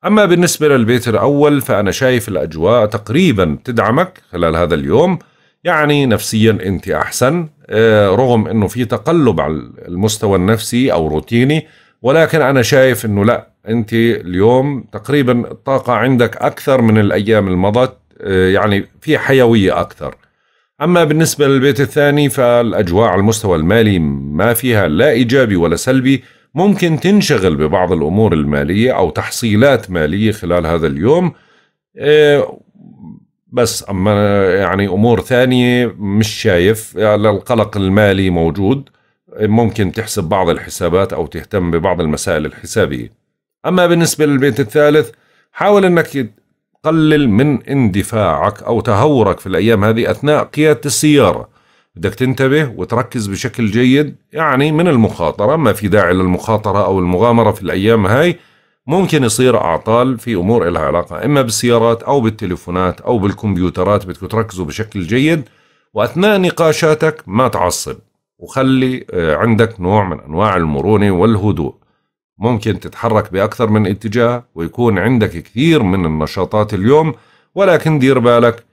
أما بالنسبة للبيت الأول فأنا شايف الأجواء تقريبا تدعمك خلال هذا اليوم يعني نفسيا أنت أحسن آه، رغم أنه في تقلب على المستوى النفسي أو روتيني ولكن أنا شايف أنه لا انت اليوم تقريبا الطاقه عندك اكثر من الايام المضت آه، يعني في حيويه اكثر اما بالنسبه للبيت الثاني فالاجواء على المستوى المالي ما فيها لا ايجابي ولا سلبي ممكن تنشغل ببعض الامور الماليه او تحصيلات ماليه خلال هذا اليوم آه، بس اما يعني امور ثانيه مش شايف يعني القلق المالي موجود ممكن تحسب بعض الحسابات او تهتم ببعض المسائل الحسابيه أما بالنسبة للبيت الثالث حاول أنك تقلل من اندفاعك أو تهورك في الأيام هذه أثناء قيادة السيارة بدك تنتبه وتركز بشكل جيد يعني من المخاطرة ما في داعي للمخاطرة أو المغامرة في الأيام هاي ممكن يصير أعطال في أمور إلها علاقة إما بالسيارات أو بالتليفونات أو بالكمبيوترات بدك تركزوا بشكل جيد وأثناء نقاشاتك ما تعصب وخلي آه، عندك نوع من أنواع المرونة والهدوء ممكن تتحرك بأكثر من اتجاه ويكون عندك كثير من النشاطات اليوم ولكن دير بالك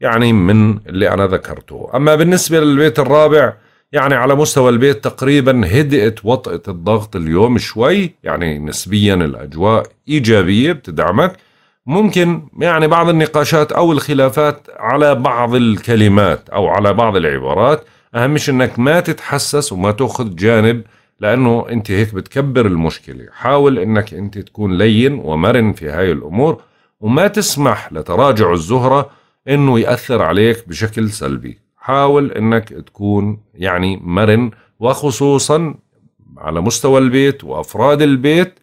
يعني من اللي أنا ذكرته أما بالنسبة للبيت الرابع يعني على مستوى البيت تقريبا هدئت وطئة الضغط اليوم شوي يعني نسبيا الأجواء إيجابية بتدعمك ممكن يعني بعض النقاشات أو الخلافات على بعض الكلمات أو على بعض العبارات أهم شيء أنك ما تتحسس وما تأخذ جانب لانه انت هيك بتكبر المشكله حاول انك انت تكون لين ومرن في هاي الامور وما تسمح لتراجع الزهره انه ياثر عليك بشكل سلبي حاول انك تكون يعني مرن وخصوصا على مستوى البيت وافراد البيت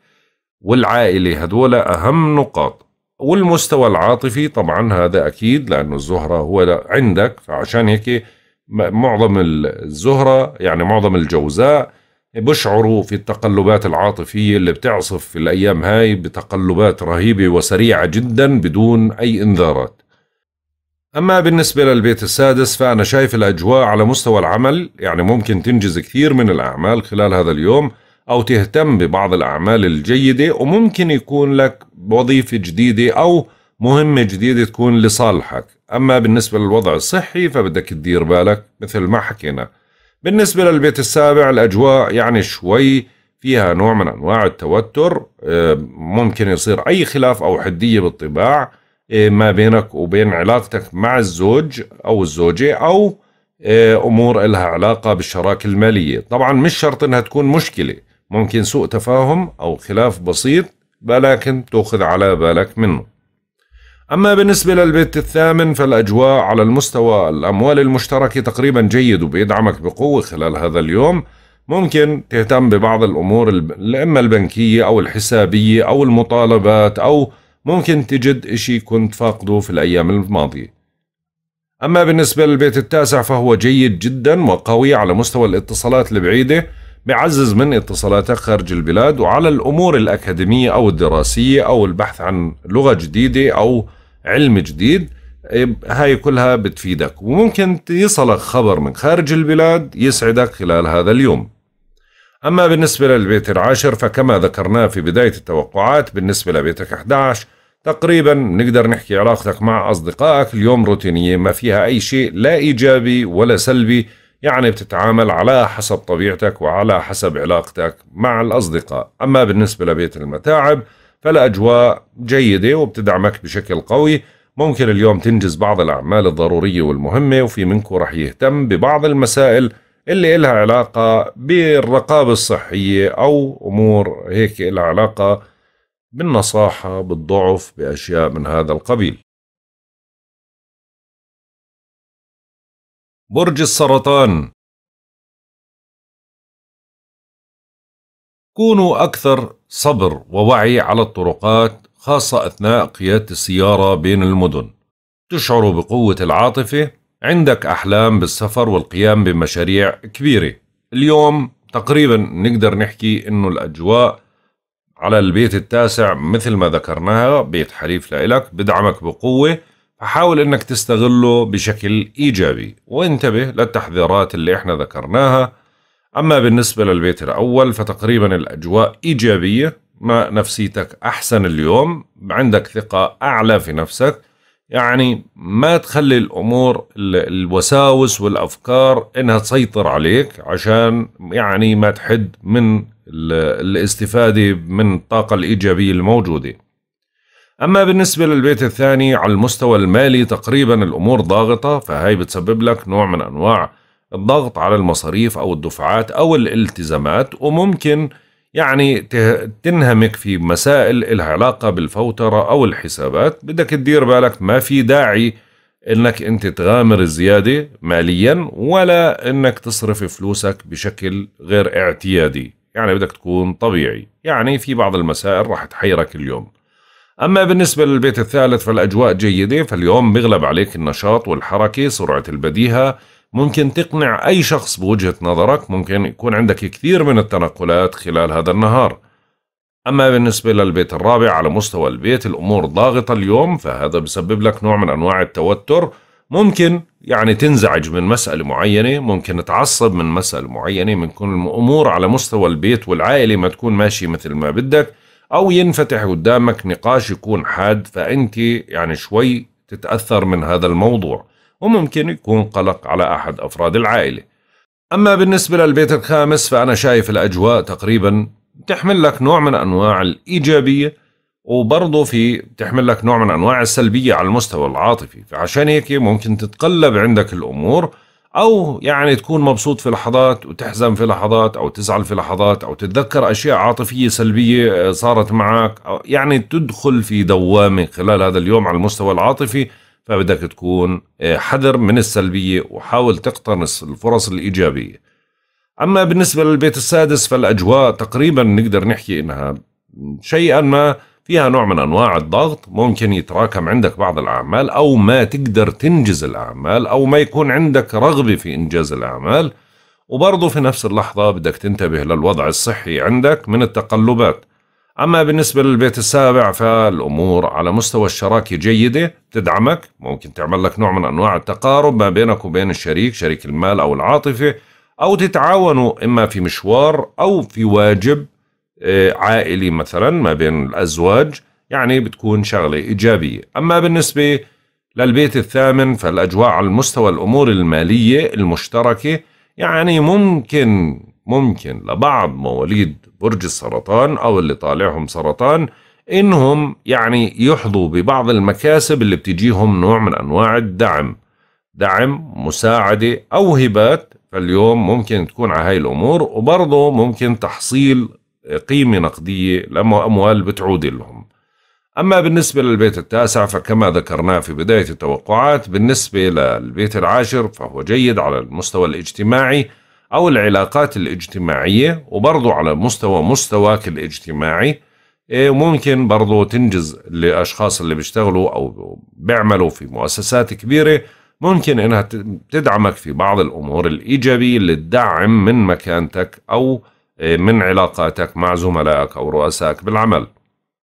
والعائله هذول اهم نقاط والمستوى العاطفي طبعا هذا اكيد لانه الزهره هو عندك فعشان هيك معظم الزهره يعني معظم الجوزاء بيشعروا في التقلبات العاطفية اللي بتعصف في الأيام هاي بتقلبات رهيبة وسريعة جدا بدون أي إنذارات أما بالنسبة للبيت السادس فأنا شايف الأجواء على مستوى العمل يعني ممكن تنجز كثير من الأعمال خلال هذا اليوم أو تهتم ببعض الأعمال الجيدة وممكن يكون لك وظيفة جديدة أو مهمة جديدة تكون لصالحك أما بالنسبة للوضع الصحي فبدك تدير بالك مثل ما حكينا بالنسبة للبيت السابع الأجواء يعني شوي فيها نوع من أنواع التوتر آه، ممكن يصير أي خلاف أو حدية بالطباع آه، ما بينك وبين علاقتك مع الزوج أو الزوجة أو آه، أمور إلها علاقة بالشراكة المالية طبعا مش شرط أنها تكون مشكلة ممكن سوء تفاهم أو خلاف بسيط ولكن تأخذ على بالك منه أما بالنسبة للبيت الثامن فالأجواء على المستوى الأموال المشتركة تقريبا جيد وبيدعمك بقوة خلال هذا اليوم ممكن تهتم ببعض الأمور إما البنكية أو الحسابية أو المطالبات أو ممكن تجد إشي كنت فاقده في الأيام الماضية أما بالنسبة للبيت التاسع فهو جيد جدا وقوي على مستوى الاتصالات البعيدة بيعزز من اتصالاتك خارج البلاد وعلى الأمور الأكاديمية أو الدراسية أو البحث عن لغة جديدة أو علم جديد هاي كلها بتفيدك وممكن يصلك خبر من خارج البلاد يسعدك خلال هذا اليوم أما بالنسبة للبيت العاشر فكما ذكرناه في بداية التوقعات بالنسبة لبيتك 11 تقريبا نقدر نحكي علاقتك مع أصدقائك اليوم روتينية ما فيها أي شيء لا إيجابي ولا سلبي يعني بتتعامل على حسب طبيعتك وعلى حسب علاقتك مع الأصدقاء أما بالنسبة لبيت المتاعب فالأجواء جيدة وبتدعمك بشكل قوي ممكن اليوم تنجز بعض الأعمال الضرورية والمهمة وفي منكم رح يهتم ببعض المسائل اللي إلها علاقة بالرقابة الصحية أو أمور هيك إلها علاقة بالنصاحة بالضعف بأشياء من هذا القبيل برج السرطان كونوا أكثر صبر ووعي على الطرقات خاصة أثناء قيادة السيارة بين المدن تشعر بقوة العاطفة عندك أحلام بالسفر والقيام بمشاريع كبيرة اليوم تقريبا نقدر نحكي أنه الأجواء على البيت التاسع مثل ما ذكرناها بيت حليف لإلك بدعمك بقوة حاول انك تستغله بشكل ايجابي وانتبه للتحذيرات اللي احنا ذكرناها اما بالنسبه للبيت الاول فتقريبا الاجواء ايجابيه ما نفسيتك احسن اليوم عندك ثقه اعلى في نفسك يعني ما تخلي الامور الوساوس والافكار انها تسيطر عليك عشان يعني ما تحد من الاستفاده من الطاقه الايجابيه الموجوده أما بالنسبة للبيت الثاني على المستوى المالي تقريبا الأمور ضاغطة فهي بتسبب لك نوع من أنواع الضغط على المصاريف أو الدفعات أو الالتزامات وممكن يعني تنهمك في مسائل الها علاقة بالفوترة أو الحسابات بدك تدير بالك ما في داعي انك انت تغامر زيادة ماليا ولا انك تصرف فلوسك بشكل غير اعتيادي يعني بدك تكون طبيعي يعني في بعض المسائل راح تحيرك اليوم أما بالنسبة للبيت الثالث فالأجواء جيدة فاليوم بغلب عليك النشاط والحركة سرعة البديهة ممكن تقنع أي شخص بوجهة نظرك ممكن يكون عندك كثير من التنقلات خلال هذا النهار أما بالنسبة للبيت الرابع على مستوى البيت الأمور ضاغطة اليوم فهذا بسبب لك نوع من أنواع التوتر ممكن يعني تنزعج من مسألة معينة ممكن تعصب من مسألة معينة كل الأمور على مستوى البيت والعائلة ما تكون ماشية مثل ما بدك او ينفتح قدامك نقاش يكون حاد فانت يعني شوي تتاثر من هذا الموضوع وممكن يكون قلق على احد افراد العائله اما بالنسبه للبيت الخامس فانا شايف الاجواء تقريبا تحمل لك نوع من انواع الايجابيه وبرضه في بتحمل لك نوع من انواع السلبيه على المستوى العاطفي فعشان هيك ممكن تتقلب عندك الامور او يعني تكون مبسوط في لحظات وتحزن في لحظات او تزعل في لحظات او تتذكر اشياء عاطفيه سلبيه آه، صارت معك يعني تدخل في دوامه خلال هذا اليوم على المستوى العاطفي فبدك تكون آه، حذر من السلبيه وحاول تقتنص الفرص الايجابيه. اما بالنسبه للبيت السادس فالاجواء تقريبا نقدر نحكي انها شيئا ما فيها نوع من أنواع الضغط ممكن يتراكم عندك بعض الأعمال أو ما تقدر تنجز الأعمال أو ما يكون عندك رغبة في إنجاز الأعمال وبرضه في نفس اللحظة بدك تنتبه للوضع الصحي عندك من التقلبات أما بالنسبة للبيت السابع فالأمور على مستوى الشراكة جيدة تدعمك ممكن تعمل لك نوع من أنواع التقارب ما بينك وبين الشريك شريك المال أو العاطفة أو تتعاونوا إما في مشوار أو في واجب عائلي مثلا ما بين الأزواج يعني بتكون شغلة إيجابية أما بالنسبة للبيت الثامن فالأجواء على المستوى الأمور المالية المشتركة يعني ممكن ممكن لبعض مواليد برج السرطان أو اللي طالعهم سرطان إنهم يعني يحظوا ببعض المكاسب اللي بتجيهم نوع من أنواع الدعم دعم مساعدة أو هبات فاليوم ممكن تكون على هاي الأمور وبرضه ممكن تحصيل قيمة نقدية لأموال بتعود لهم أما بالنسبة للبيت التاسع فكما ذكرنا في بداية التوقعات بالنسبة للبيت العاشر فهو جيد على المستوى الاجتماعي أو العلاقات الاجتماعية وبرضه على مستوى مستواك الاجتماعي وممكن إيه، برضه تنجز الأشخاص اللي بيشتغلوا أو بيعملوا في مؤسسات كبيرة ممكن إنها تدعمك في بعض الأمور الإيجابية اللي تدعم من مكانتك أو إيه، من علاقاتك مع زملائك أو رؤسائك بالعمل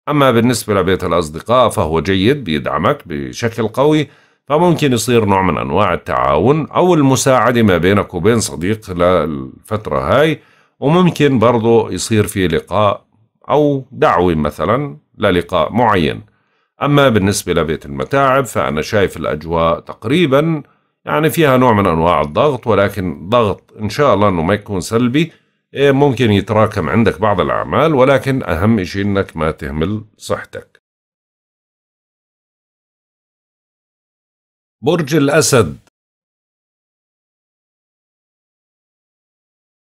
أما بالنسبة لبيت الأصدقاء فهو جيد بيدعمك بشكل قوي فممكن يصير نوع من أنواع التعاون أو المساعدة ما بينك وبين صديق للفترة هاي وممكن برضو يصير في لقاء أو دعوة مثلا للقاء معين أما بالنسبة لبيت المتاعب فأنا شايف الأجواء تقريبا يعني فيها نوع من أنواع الضغط ولكن ضغط إن شاء الله أنه ما يكون سلبي إيه، ممكن يتراكم عندك بعض الأعمال ولكن أهم شيء أنك ما تهمل صحتك برج الأسد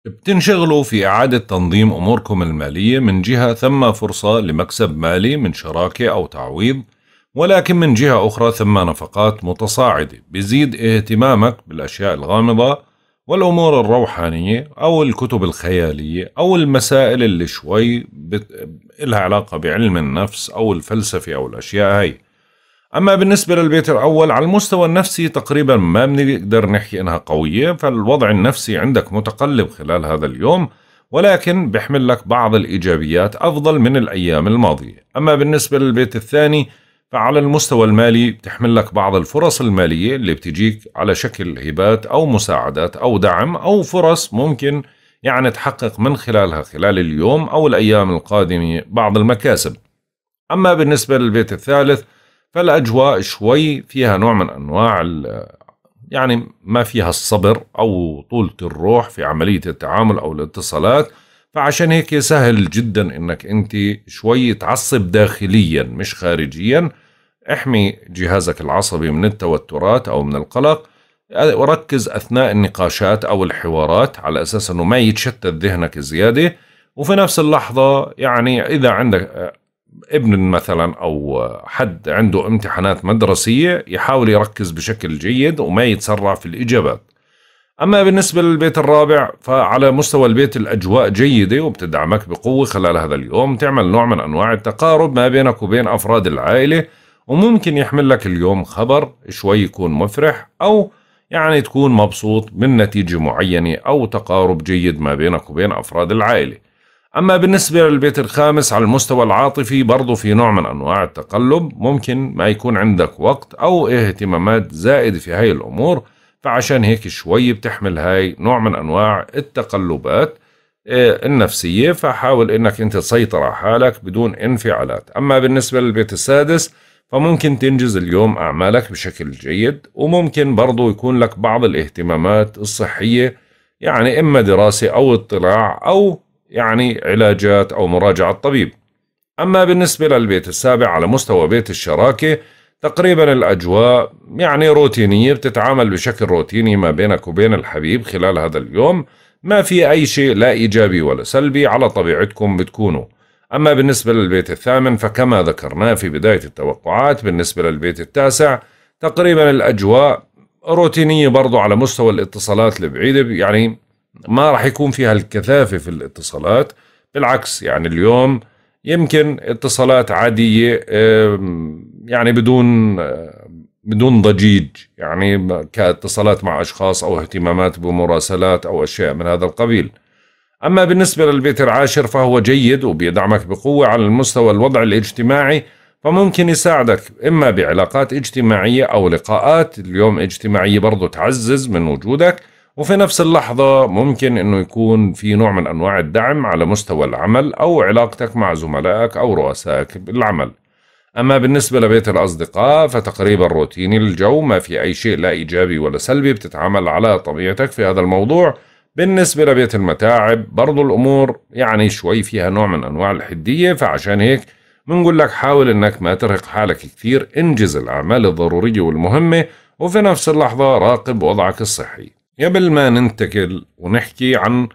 بتنشغلوا في إعادة تنظيم أموركم المالية من جهة ثم فرصة لمكسب مالي من شراكة أو تعويض ولكن من جهة أخرى ثم نفقات متصاعدة بزيد اهتمامك بالأشياء الغامضة والأمور الروحانية أو الكتب الخيالية أو المسائل اللي شوي بت... لها علاقة بعلم النفس أو الفلسفة أو الأشياء هاي أما بالنسبة للبيت الأول على المستوى النفسي تقريبا ما بنقدر نحكي إنها قوية فالوضع النفسي عندك متقلب خلال هذا اليوم ولكن بيحمل لك بعض الإيجابيات أفضل من الأيام الماضية أما بالنسبة للبيت الثاني فعلى المستوى المالي بتحمل لك بعض الفرص المالية اللي بتجيك على شكل هبات أو مساعدات أو دعم أو فرص ممكن يعني تحقق من خلالها خلال اليوم أو الأيام القادمة بعض المكاسب أما بالنسبة للبيت الثالث فالأجواء شوي فيها نوع من أنواع يعني ما فيها الصبر أو طولة الروح في عملية التعامل أو الاتصالات فعشان هيك سهل جدا انك انت شوي تعصب داخليا مش خارجيا احمي جهازك العصبي من التوترات او من القلق وركز اثناء النقاشات او الحوارات على اساس انه ما يتشتت ذهنك زياده وفي نفس اللحظه يعني اذا عندك آه، ابن مثلا او حد عنده امتحانات مدرسيه يحاول يركز بشكل جيد وما يتسرع في الاجابات أما بالنسبة للبيت الرابع فعلى مستوى البيت الأجواء جيدة وبتدعمك بقوة خلال هذا اليوم تعمل نوع من أنواع التقارب ما بينك وبين أفراد العائلة وممكن يحمل لك اليوم خبر شوي يكون مفرح أو يعني تكون مبسوط من نتيجة معينة أو تقارب جيد ما بينك وبين أفراد العائلة أما بالنسبة للبيت الخامس على المستوى العاطفي برضو في نوع من أنواع التقلب ممكن ما يكون عندك وقت أو اهتمامات زائدة في هاي الأمور فعشان هيك شوي بتحمل هاي نوع من أنواع التقلبات آه، النفسية فحاول أنك أنت تسيطر على حالك بدون انفعالات أما بالنسبة للبيت السادس فممكن تنجز اليوم أعمالك بشكل جيد وممكن برضو يكون لك بعض الاهتمامات الصحية يعني إما دراسة أو اطلاع أو يعني علاجات أو مراجعة طبيب أما بالنسبة للبيت السابع على مستوى بيت الشراكة تقريبا الأجواء يعني روتينية بتتعامل بشكل روتيني ما بينك وبين الحبيب خلال هذا اليوم ما في أي شيء لا إيجابي ولا سلبي على طبيعتكم بتكونوا أما بالنسبة للبيت الثامن فكما ذكرنا في بداية التوقعات بالنسبة للبيت التاسع تقريبا الأجواء روتينية برضو على مستوى الاتصالات البعيدة يعني ما راح يكون فيها الكثافة في الاتصالات بالعكس يعني اليوم يمكن اتصالات عادية يعني بدون بدون ضجيج يعني كاتصالات مع اشخاص او اهتمامات بمراسلات او اشياء من هذا القبيل. اما بالنسبه للبيت العاشر فهو جيد وبيدعمك بقوه على المستوى الوضع الاجتماعي فممكن يساعدك اما بعلاقات اجتماعيه او لقاءات اليوم اجتماعيه برضه تعزز من وجودك وفي نفس اللحظة ممكن انه يكون في نوع من انواع الدعم على مستوى العمل او علاقتك مع زملائك او رؤسائك بالعمل. أما بالنسبة لبيت الأصدقاء فتقريبا روتيني الجو ما في أي شيء لا إيجابي ولا سلبي بتتعامل على طبيعتك في هذا الموضوع بالنسبة لبيت المتاعب برضو الأمور يعني شوي فيها نوع من أنواع الحدية فعشان هيك بنقول لك حاول أنك ما ترهق حالك كثير انجز الأعمال الضرورية والمهمة وفي نفس اللحظة راقب وضعك الصحي قبل ما ننتقل ونحكي عن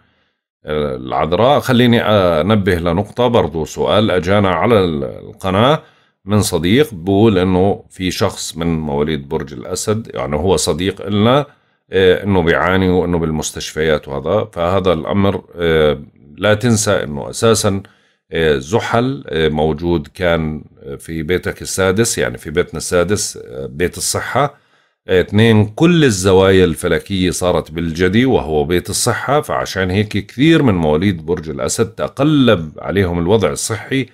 آه، العذراء خليني أنبه لنقطة برضو سؤال أجانا على القناة من صديق بقول انه في شخص من مواليد برج الاسد يعني هو صديق النا آه، انه بيعاني وانه بالمستشفيات وهذا فهذا الامر آه، لا تنسى انه اساسا آه، زحل موجود كان في بيتك السادس يعني في بيتنا السادس بيت الصحة اثنين كل الزوايا الفلكية صارت بالجدي وهو بيت الصحة فعشان هيك كثير من مواليد برج الأسد تقلب عليهم الوضع الصحي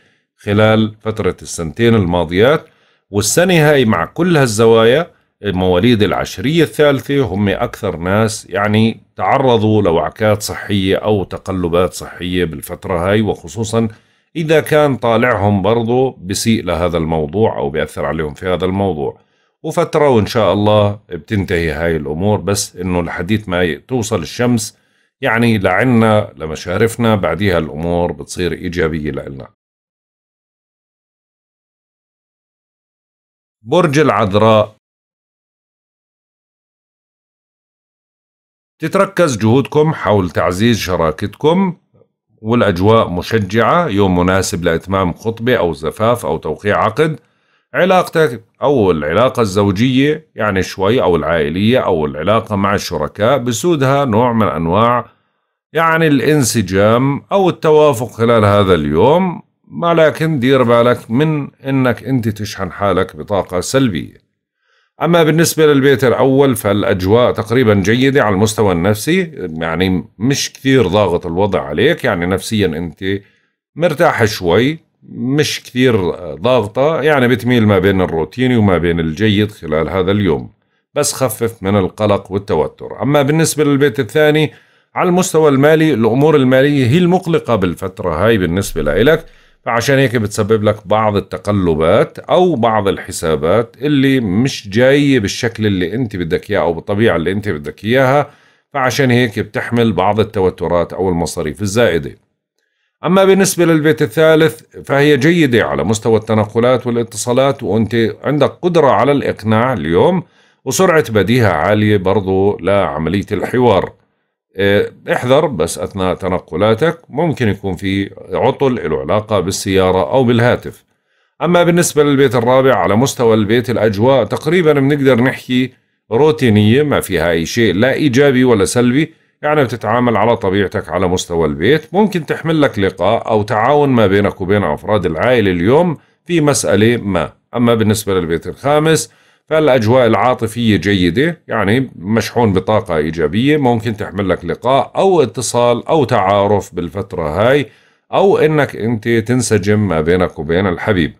خلال فترة السنتين الماضيات والسنة هاي مع كل هالزوايا مواليد العشرية الثالثة هم أكثر ناس يعني تعرضوا لوعكات صحية أو تقلبات صحية بالفترة هاي وخصوصا إذا كان طالعهم برضو بسيء لهذا الموضوع أو بيأثر عليهم في هذا الموضوع وفترة وإن شاء الله بتنتهي هاي الأمور بس إنه لحديت ما توصل الشمس يعني لعنا لمشارفنا بعديها الأمور بتصير إيجابية لإلنا برج العذراء تتركز جهودكم حول تعزيز شراكتكم والأجواء مشجعة يوم مناسب لإتمام خطبة أو زفاف أو توقيع عقد علاقتك أو العلاقة الزوجية يعني شوي أو العائلية أو العلاقة مع الشركاء بسودها نوع من أنواع يعني الانسجام أو التوافق خلال هذا اليوم ما لكن دير بالك من انك انت تشحن حالك بطاقة سلبية اما بالنسبة للبيت الاول فالاجواء تقريبا جيدة على المستوى النفسي يعني مش كثير ضاغط الوضع عليك يعني نفسيا انت مرتاح شوي مش كثير ضاغطة يعني بتميل ما بين الروتيني وما بين الجيد خلال هذا اليوم بس خفف من القلق والتوتر أما بالنسبة للبيت الثاني على المستوى المالي الأمور المالية هي المقلقة بالفترة هاي بالنسبة لإلك فعشان هيك بتسبب لك بعض التقلبات او بعض الحسابات اللي مش جايه بالشكل اللي انت بدك اياه او بالطبيعه اللي انت بدك اياها فعشان هيك بتحمل بعض التوترات او المصاريف الزائده اما بالنسبه للبيت الثالث فهي جيده على مستوى التنقلات والاتصالات وانت عندك قدره على الاقناع اليوم وسرعه بديهه عاليه برضو لعمليه الحوار آه، احذر بس اثناء تنقلاتك ممكن يكون في عطل له علاقه بالسياره او بالهاتف. اما بالنسبه للبيت الرابع على مستوى البيت الاجواء تقريبا بنقدر نحكي روتينيه ما فيها اي شيء لا ايجابي ولا سلبي، يعني بتتعامل على طبيعتك على مستوى البيت، ممكن تحمل لك لقاء او تعاون ما بينك وبين افراد العائله اليوم في مساله ما. اما بالنسبه للبيت الخامس فالأجواء العاطفية جيدة يعني مشحون بطاقة إيجابية ممكن تحمل لك لقاء أو اتصال أو تعارف بالفترة هاي أو أنك أنت تنسجم ما بينك وبين الحبيب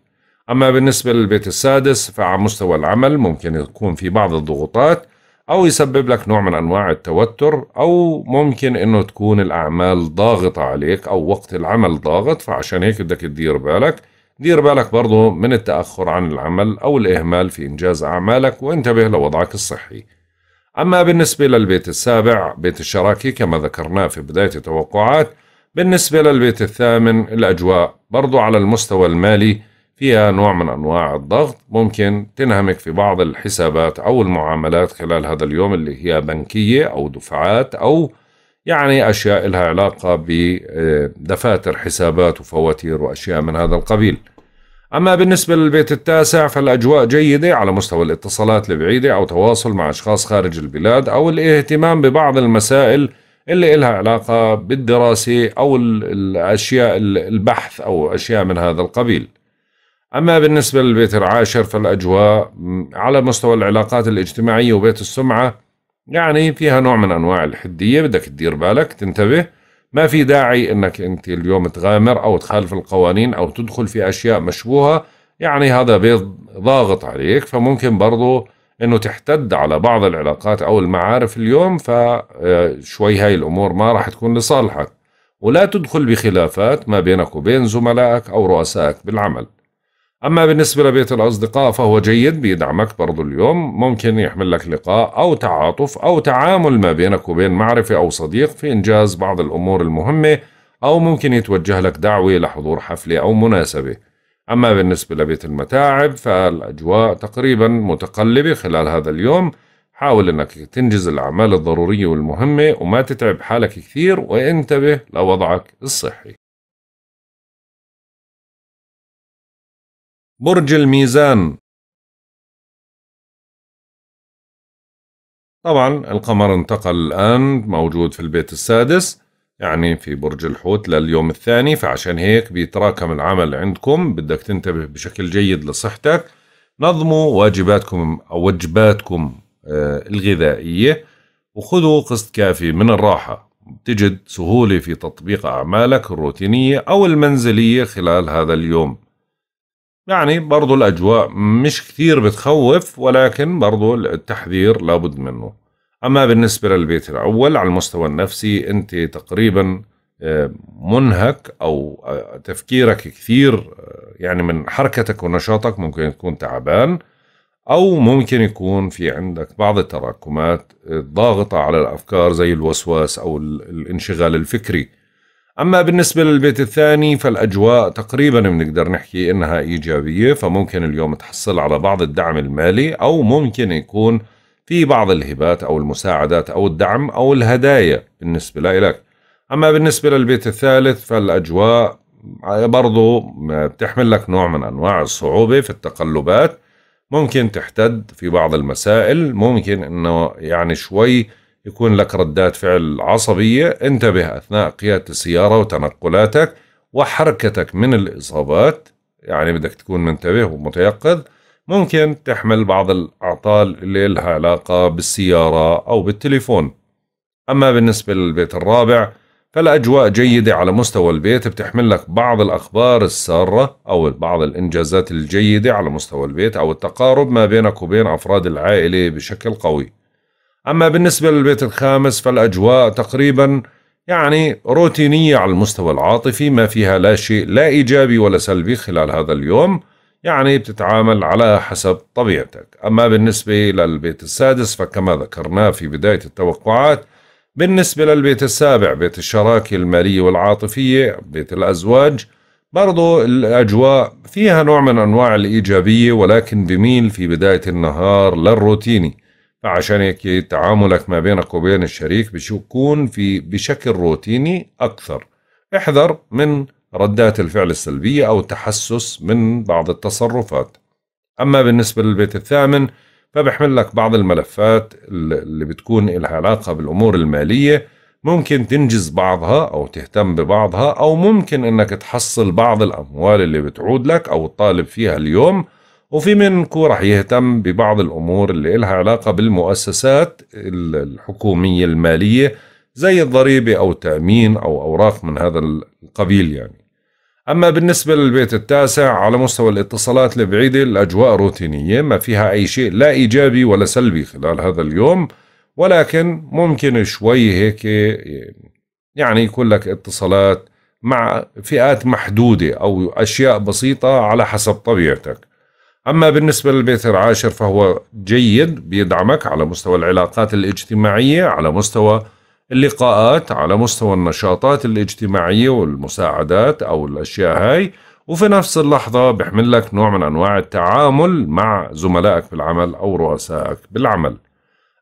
أما بالنسبة للبيت السادس فعلى مستوى العمل ممكن يكون في بعض الضغوطات أو يسبب لك نوع من أنواع التوتر أو ممكن أنه تكون الأعمال ضاغطة عليك أو وقت العمل ضاغط فعشان هيك بدك تدير بالك دير بالك برضه من التأخر عن العمل أو الإهمال في إنجاز أعمالك وانتبه لوضعك الصحي أما بالنسبة للبيت السابع بيت الشراكة كما ذكرناه في بداية التوقعات بالنسبة للبيت الثامن الأجواء برضو على المستوى المالي فيها نوع من أنواع الضغط ممكن تنهمك في بعض الحسابات أو المعاملات خلال هذا اليوم اللي هي بنكية أو دفعات أو يعني أشياء لها علاقة بدفاتر حسابات وفواتير وأشياء من هذا القبيل أما بالنسبة للبيت التاسع فالأجواء جيدة على مستوى الاتصالات البعيدة أو تواصل مع أشخاص خارج البلاد أو الاهتمام ببعض المسائل اللي إلها علاقة بالدراسة أو الأشياء البحث أو أشياء من هذا القبيل أما بالنسبة للبيت العاشر فالأجواء على مستوى العلاقات الاجتماعية وبيت السمعة يعني فيها نوع من أنواع الحدية بدك تدير بالك تنتبه ما في داعي أنك أنت اليوم تغامر أو تخالف القوانين أو تدخل في أشياء مشبوهة يعني هذا بيض ضاغط عليك فممكن برضه أنه تحتد على بعض العلاقات أو المعارف اليوم فشوي آه، هاي الأمور ما راح تكون لصالحك ولا تدخل بخلافات ما بينك وبين زملائك أو رؤسائك بالعمل أما بالنسبة لبيت الأصدقاء فهو جيد بيدعمك برضو اليوم ممكن يحمل لك لقاء أو تعاطف أو تعامل ما بينك وبين معرفة أو صديق في إنجاز بعض الأمور المهمة أو ممكن يتوجه لك دعوة لحضور حفلة أو مناسبة أما بالنسبة لبيت المتاعب فالأجواء تقريبا متقلبة خلال هذا اليوم حاول أنك تنجز الأعمال الضرورية والمهمة وما تتعب حالك كثير وانتبه لوضعك الصحي برج الميزان طبعا القمر انتقل الآن موجود في البيت السادس يعني في برج الحوت لليوم الثاني فعشان هيك بيتراكم العمل عندكم بدك تنتبه بشكل جيد لصحتك نظموا واجباتكم أو وجباتكم آه، الغذائية وخذوا قسط كافي من الراحة بتجد سهولة في تطبيق أعمالك الروتينية أو المنزلية خلال هذا اليوم يعني برضو الأجواء مش كثير بتخوف ولكن برضو التحذير لابد منه أما بالنسبة للبيت الأول على المستوى النفسي أنت تقريبا آه، منهك أو آه، تفكيرك كثير آه، يعني من حركتك ونشاطك ممكن تكون تعبان أو ممكن يكون في عندك بعض التراكمات ضاغطة على الأفكار زي الوسواس أو الانشغال الفكري أما بالنسبة للبيت الثاني فالأجواء تقريبا بنقدر نحكي إنها إيجابية فممكن اليوم تحصل على بعض الدعم المالي أو ممكن يكون في بعض الهبات أو المساعدات أو الدعم أو الهدايا بالنسبة لإلك أما بالنسبة للبيت الثالث فالأجواء برضو بتحمل لك نوع من أنواع الصعوبة في التقلبات ممكن تحتد في بعض المسائل ممكن أنه يعني شوي يكون لك ردات فعل عصبية انتبه أثناء قيادة السيارة وتنقلاتك وحركتك من الإصابات يعني بدك تكون منتبه ومتيقظ ممكن تحمل بعض الأعطال اللي لها علاقة بالسيارة أو بالتليفون أما بالنسبة للبيت الرابع فالأجواء جيدة على مستوى البيت بتحمل لك بعض الأخبار السارة أو بعض الإنجازات الجيدة على مستوى البيت أو التقارب ما بينك وبين أفراد العائلة بشكل قوي أما بالنسبة للبيت الخامس فالأجواء تقريبا يعني روتينية على المستوى العاطفي ما فيها لا شيء لا إيجابي ولا سلبي خلال هذا اليوم يعني بتتعامل على حسب طبيعتك أما بالنسبة للبيت السادس فكما ذكرنا في بداية التوقعات بالنسبة للبيت السابع بيت الشراكة المالية والعاطفية بيت الأزواج برضو الأجواء فيها نوع من أنواع الإيجابية ولكن بميل في بداية النهار للروتيني عشان هيك تعاملك ما بينك وبين الشريك بيكون في بشكل روتيني أكثر احذر من ردات الفعل السلبية أو التحسس من بعض التصرفات أما بالنسبة للبيت الثامن فبحمل لك بعض الملفات اللي بتكون لها علاقة بالأمور المالية ممكن تنجز بعضها أو تهتم ببعضها أو ممكن أنك تحصل بعض الأموال اللي بتعود لك أو تطالب فيها اليوم وفي منكم رح يهتم ببعض الأمور اللي إلها علاقة بالمؤسسات الحكومية المالية زي الضريبة أو التأمين أو أوراق من هذا القبيل يعني أما بالنسبة للبيت التاسع على مستوى الاتصالات البعيدة الأجواء روتينية ما فيها أي شيء لا إيجابي ولا سلبي خلال هذا اليوم ولكن ممكن شوي هيك يعني يكون لك اتصالات مع فئات محدودة أو أشياء بسيطة على حسب طبيعتك أما بالنسبة للبيت العاشر فهو جيد بيدعمك على مستوى العلاقات الاجتماعية على مستوى اللقاءات على مستوى النشاطات الاجتماعية والمساعدات أو الأشياء هاي وفي نفس اللحظة بيحمل لك نوع من أنواع التعامل مع زملائك بالعمل أو رؤسائك بالعمل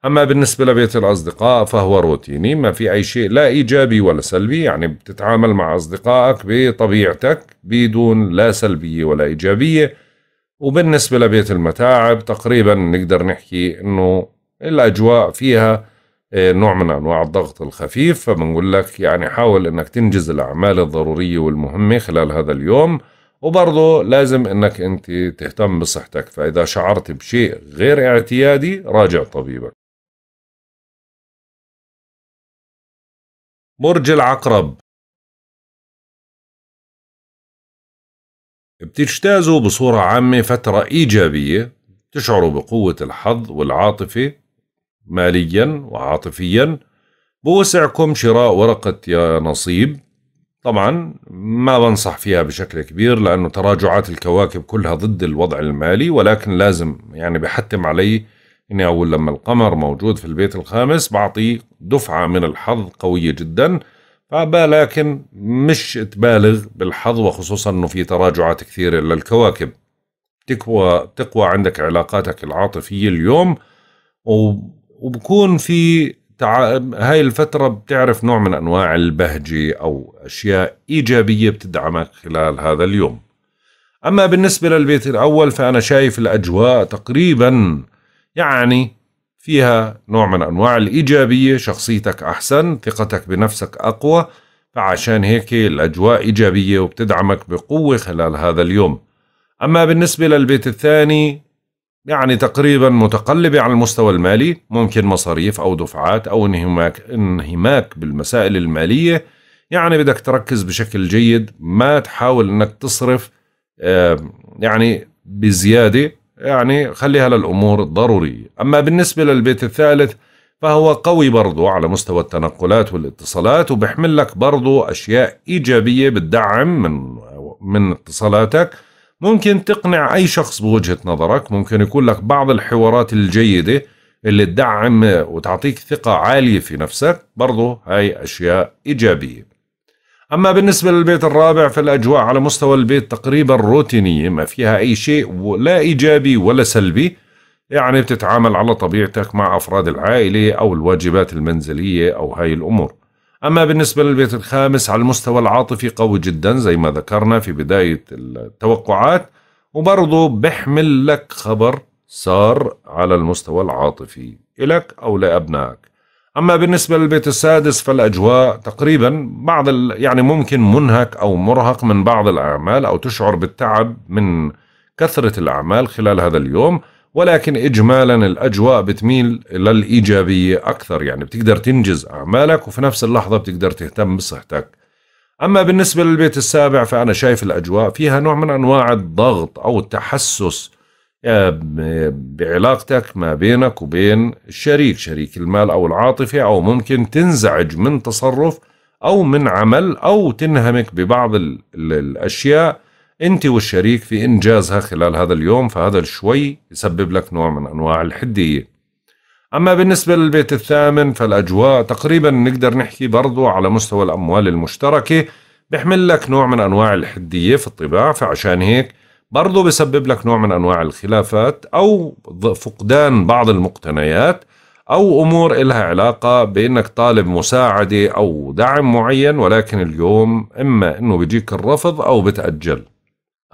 أما بالنسبة لبيت الأصدقاء فهو روتيني ما في أي شيء لا إيجابي ولا سلبي يعني بتتعامل مع أصدقائك بطبيعتك بدون لا سلبية ولا إيجابية وبالنسبة لبيت المتاعب تقريبا نقدر نحكي انه الاجواء فيها آه، نوع من انواع الضغط الخفيف فبنقول لك يعني حاول انك تنجز الاعمال الضرورية والمهمة خلال هذا اليوم وبرضه لازم انك انت تهتم بصحتك فاذا شعرت بشيء غير اعتيادي راجع طبيبك برج العقرب بتجتازوا بصورة عامة فترة إيجابية تشعروا بقوة الحظ والعاطفة ماليا وعاطفيا بوسعكم شراء ورقة يا نصيب طبعا ما بنصح فيها بشكل كبير لأنه تراجعات الكواكب كلها ضد الوضع المالي ولكن لازم يعني بحتم علي اني اقول لما القمر موجود في البيت الخامس بعطي دفعه من الحظ قويه جدا لكن مش تبالغ بالحظ وخصوصا أنه في تراجعات كثيرة للكواكب تقوى تقوى عندك علاقاتك العاطفية اليوم وبكون في تع... هاي الفترة بتعرف نوع من أنواع البهجة أو أشياء إيجابية بتدعمك خلال هذا اليوم أما بالنسبة للبيت الأول فأنا شايف الأجواء تقريبا يعني فيها نوع من أنواع الإيجابية شخصيتك أحسن ثقتك بنفسك أقوى فعشان هيك الأجواء إيجابية وبتدعمك بقوة خلال هذا اليوم أما بالنسبة للبيت الثاني يعني تقريبا متقلبة على المستوى المالي ممكن مصاريف أو دفعات أو انهماك, انهماك بالمسائل المالية يعني بدك تركز بشكل جيد ما تحاول أنك تصرف يعني بزيادة يعني خليها للأمور الضرورية أما بالنسبة للبيت الثالث فهو قوي برضو على مستوى التنقلات والاتصالات وبحمل لك برضو أشياء إيجابية بتدعم من, من اتصالاتك ممكن تقنع أي شخص بوجهة نظرك ممكن يكون لك بعض الحوارات الجيدة اللي تدعم وتعطيك ثقة عالية في نفسك برضو هاي أشياء إيجابية أما بالنسبة للبيت الرابع فالأجواء على مستوى البيت تقريبا روتينية ما فيها أي شيء لا إيجابي ولا سلبي يعني بتتعامل على طبيعتك مع أفراد العائلة أو الواجبات المنزلية أو هاي الأمور أما بالنسبة للبيت الخامس على المستوى العاطفي قوي جدا زي ما ذكرنا في بداية التوقعات وبرضه بحمل لك خبر صار على المستوى العاطفي إلك أو لأبنائك أما بالنسبة للبيت السادس فالأجواء تقريبا بعض يعني ممكن منهك أو مرهق من بعض الأعمال أو تشعر بالتعب من كثرة الأعمال خلال هذا اليوم ولكن إجمالا الأجواء بتميل للإيجابية أكثر يعني بتقدر تنجز أعمالك وفي نفس اللحظة بتقدر تهتم بصحتك أما بالنسبة للبيت السابع فأنا شايف الأجواء فيها نوع من أنواع الضغط أو التحسس آه، بعلاقتك ما بينك وبين الشريك شريك المال أو العاطفة أو ممكن تنزعج من تصرف أو من عمل أو تنهمك ببعض الأشياء أنت والشريك في إنجازها خلال هذا اليوم فهذا شوي يسبب لك نوع من أنواع الحدية أما بالنسبة للبيت الثامن فالأجواء تقريبا نقدر نحكي برضو على مستوى الأموال المشتركة بحمل لك نوع من أنواع الحدية في الطباع فعشان هيك برضه بسبب لك نوع من أنواع الخلافات أو فقدان بعض المقتنيات أو أمور إلها علاقة بأنك طالب مساعدة أو دعم معين ولكن اليوم إما أنه بيجيك الرفض أو بتأجل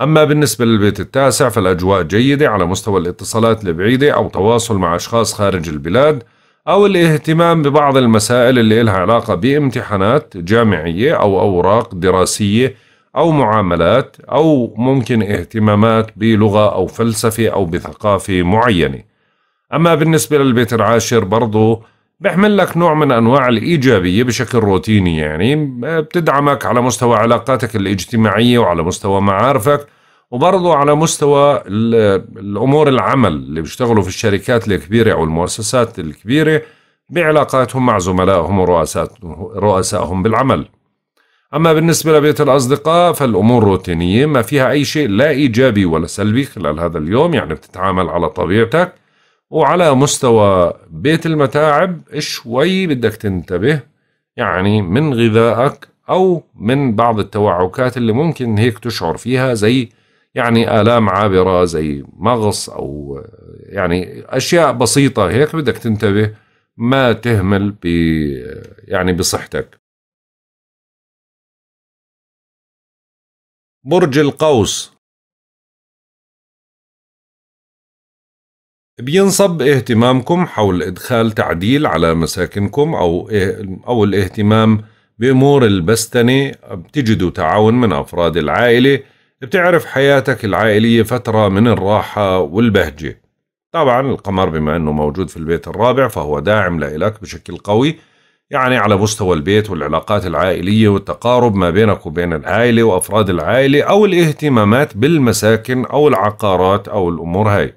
أما بالنسبة للبيت التاسع فالأجواء جيدة على مستوى الاتصالات البعيدة أو تواصل مع أشخاص خارج البلاد أو الاهتمام ببعض المسائل اللي إلها علاقة بامتحانات جامعية أو أوراق دراسية أو معاملات أو ممكن اهتمامات بلغة أو فلسفة أو بثقافة معينة أما بالنسبة للبيت العاشر برضو بيحمل لك نوع من أنواع الإيجابية بشكل روتيني يعني بتدعمك على مستوى علاقاتك الاجتماعية وعلى مستوى معارفك وبرضو على مستوى الأمور العمل اللي بيشتغلوا في الشركات الكبيرة أو المؤسسات الكبيرة بعلاقاتهم مع زملائهم ورؤسائهم بالعمل أما بالنسبة لبيت الأصدقاء فالأمور روتينية ما فيها أي شيء لا إيجابي ولا سلبي خلال هذا اليوم يعني بتتعامل على طبيعتك وعلى مستوى بيت المتاعب شوي بدك تنتبه يعني من غذائك أو من بعض التوعكات اللي ممكن هيك تشعر فيها زي يعني آلام عابرة زي مغص أو يعني أشياء بسيطة هيك بدك تنتبه ما تهمل ب يعني بصحتك برج القوس بينصب اهتمامكم حول إدخال تعديل على مساكنكم أو إه-، أو الاهتمام بأمور البستنة بتجدوا تعاون من أفراد العائلة بتعرف حياتك العائلية فترة من الراحة والبهجة طبعا القمر بما أنه موجود في البيت الرابع فهو داعم لإلك بشكل قوي يعني على مستوى البيت والعلاقات العائلية والتقارب ما بينك وبين العائلة وأفراد العائلة أو الاهتمامات بالمساكن أو العقارات أو الأمور هاي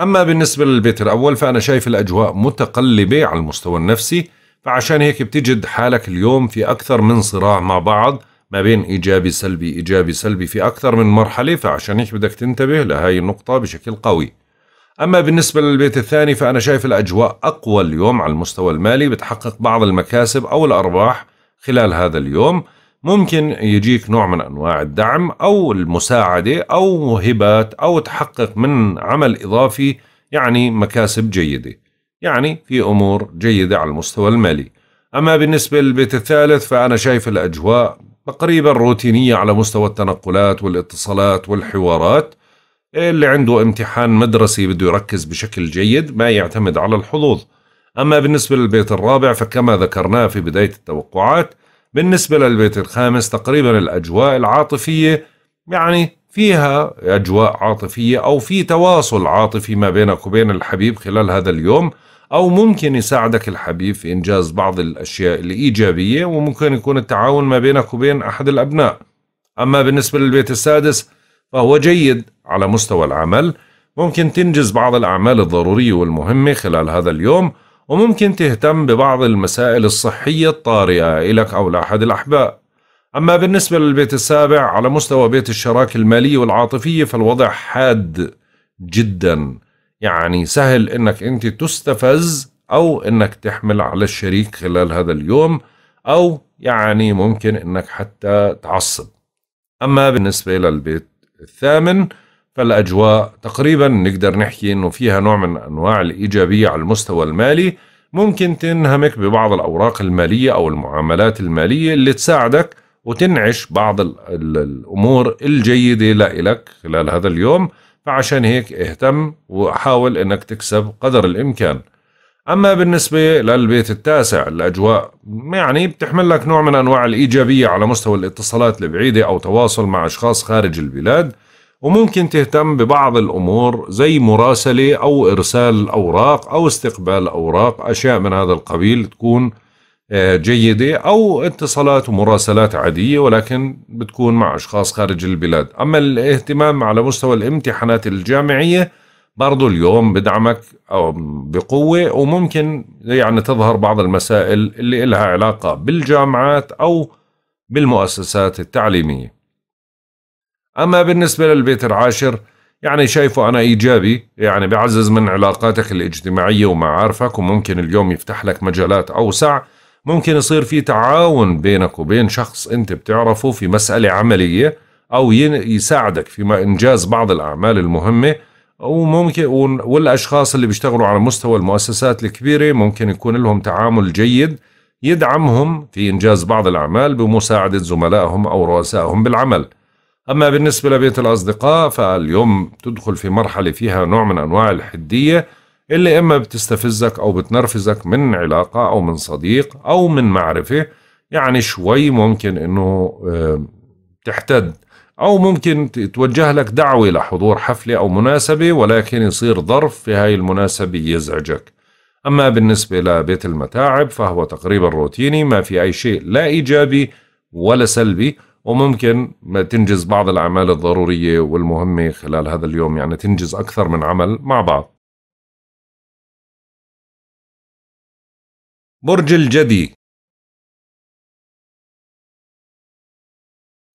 أما بالنسبة للبيت الأول فأنا شايف الأجواء متقلبة على المستوى النفسي فعشان هيك بتجد حالك اليوم في أكثر من صراع مع بعض ما بين إيجابي سلبي إيجابي سلبي في أكثر من مرحلة فعشان هيك بدك تنتبه لهاي النقطة بشكل قوي أما بالنسبة للبيت الثاني فأنا شايف الأجواء أقوى اليوم على المستوى المالي بتحقق بعض المكاسب أو الأرباح خلال هذا اليوم ممكن يجيك نوع من أنواع الدعم أو المساعدة أو هبات أو تحقق من عمل إضافي يعني مكاسب جيدة يعني في أمور جيدة على المستوى المالي أما بالنسبة للبيت الثالث فأنا شايف الأجواء تقريبا روتينية على مستوى التنقلات والاتصالات والحوارات اللي عنده امتحان مدرسي بده يركز بشكل جيد ما يعتمد على الحظوظ أما بالنسبة للبيت الرابع فكما ذكرناه في بداية التوقعات بالنسبة للبيت الخامس تقريبا الأجواء العاطفية يعني فيها أجواء عاطفية أو في تواصل عاطفي ما بينك وبين الحبيب خلال هذا اليوم أو ممكن يساعدك الحبيب في إنجاز بعض الأشياء الإيجابية وممكن يكون التعاون ما بينك وبين أحد الأبناء أما بالنسبة للبيت السادس فهو جيد على مستوى العمل ممكن تنجز بعض الأعمال الضرورية والمهمة خلال هذا اليوم وممكن تهتم ببعض المسائل الصحية الطارئة إلك أو لأحد الأحباء أما بالنسبة للبيت السابع على مستوى بيت الشراكة المالية والعاطفية فالوضع حاد جدا يعني سهل أنك أنت تستفز أو أنك تحمل على الشريك خلال هذا اليوم أو يعني ممكن أنك حتى تعصب أما بالنسبة للبيت الثامن فالاجواء تقريبا نقدر نحكي انه فيها نوع من انواع الايجابيه على المستوى المالي ممكن تنهمك ببعض الاوراق الماليه او المعاملات الماليه اللي تساعدك وتنعش بعض الامور الجيده لإلك خلال هذا اليوم فعشان هيك اهتم وحاول انك تكسب قدر الامكان اما بالنسبه للبيت التاسع الاجواء يعني بتحمل لك نوع من انواع الايجابيه على مستوى الاتصالات البعيده او تواصل مع اشخاص خارج البلاد وممكن تهتم ببعض الأمور زي مراسلة أو إرسال أوراق أو استقبال أوراق أشياء من هذا القبيل تكون آه، جيدة أو اتصالات ومراسلات عادية ولكن بتكون مع أشخاص خارج البلاد أما الاهتمام على مستوى الامتحانات الجامعية برضو اليوم بدعمك أو بقوة وممكن يعني تظهر بعض المسائل اللي إلها علاقة بالجامعات أو بالمؤسسات التعليمية أما بالنسبة للبيت العاشر يعني شايفه أنا إيجابي يعني بعزز من علاقاتك الاجتماعية ومعارفك وممكن اليوم يفتح لك مجالات أوسع ممكن يصير في تعاون بينك وبين شخص أنت بتعرفه في مسألة عملية أو يساعدك في إنجاز بعض الأعمال المهمة وممكن والأشخاص اللي بيشتغلوا على مستوى المؤسسات الكبيرة ممكن يكون لهم تعامل جيد يدعمهم في إنجاز بعض الأعمال بمساعدة زملائهم أو رؤسائهم بالعمل أما بالنسبة لبيت الأصدقاء فاليوم تدخل في مرحلة فيها نوع من أنواع الحدية اللي إما بتستفزك أو بتنرفزك من علاقة أو من صديق أو من معرفة يعني شوي ممكن أنه تحتد أو ممكن توجه لك دعوة لحضور حفلة أو مناسبة ولكن يصير ظرف في هاي المناسبة يزعجك أما بالنسبة لبيت المتاعب فهو تقريبا روتيني ما في أي شيء لا إيجابي ولا سلبي وممكن ما تنجز بعض الأعمال الضرورية والمهمة خلال هذا اليوم يعني تنجز أكثر من عمل مع بعض برج الجدي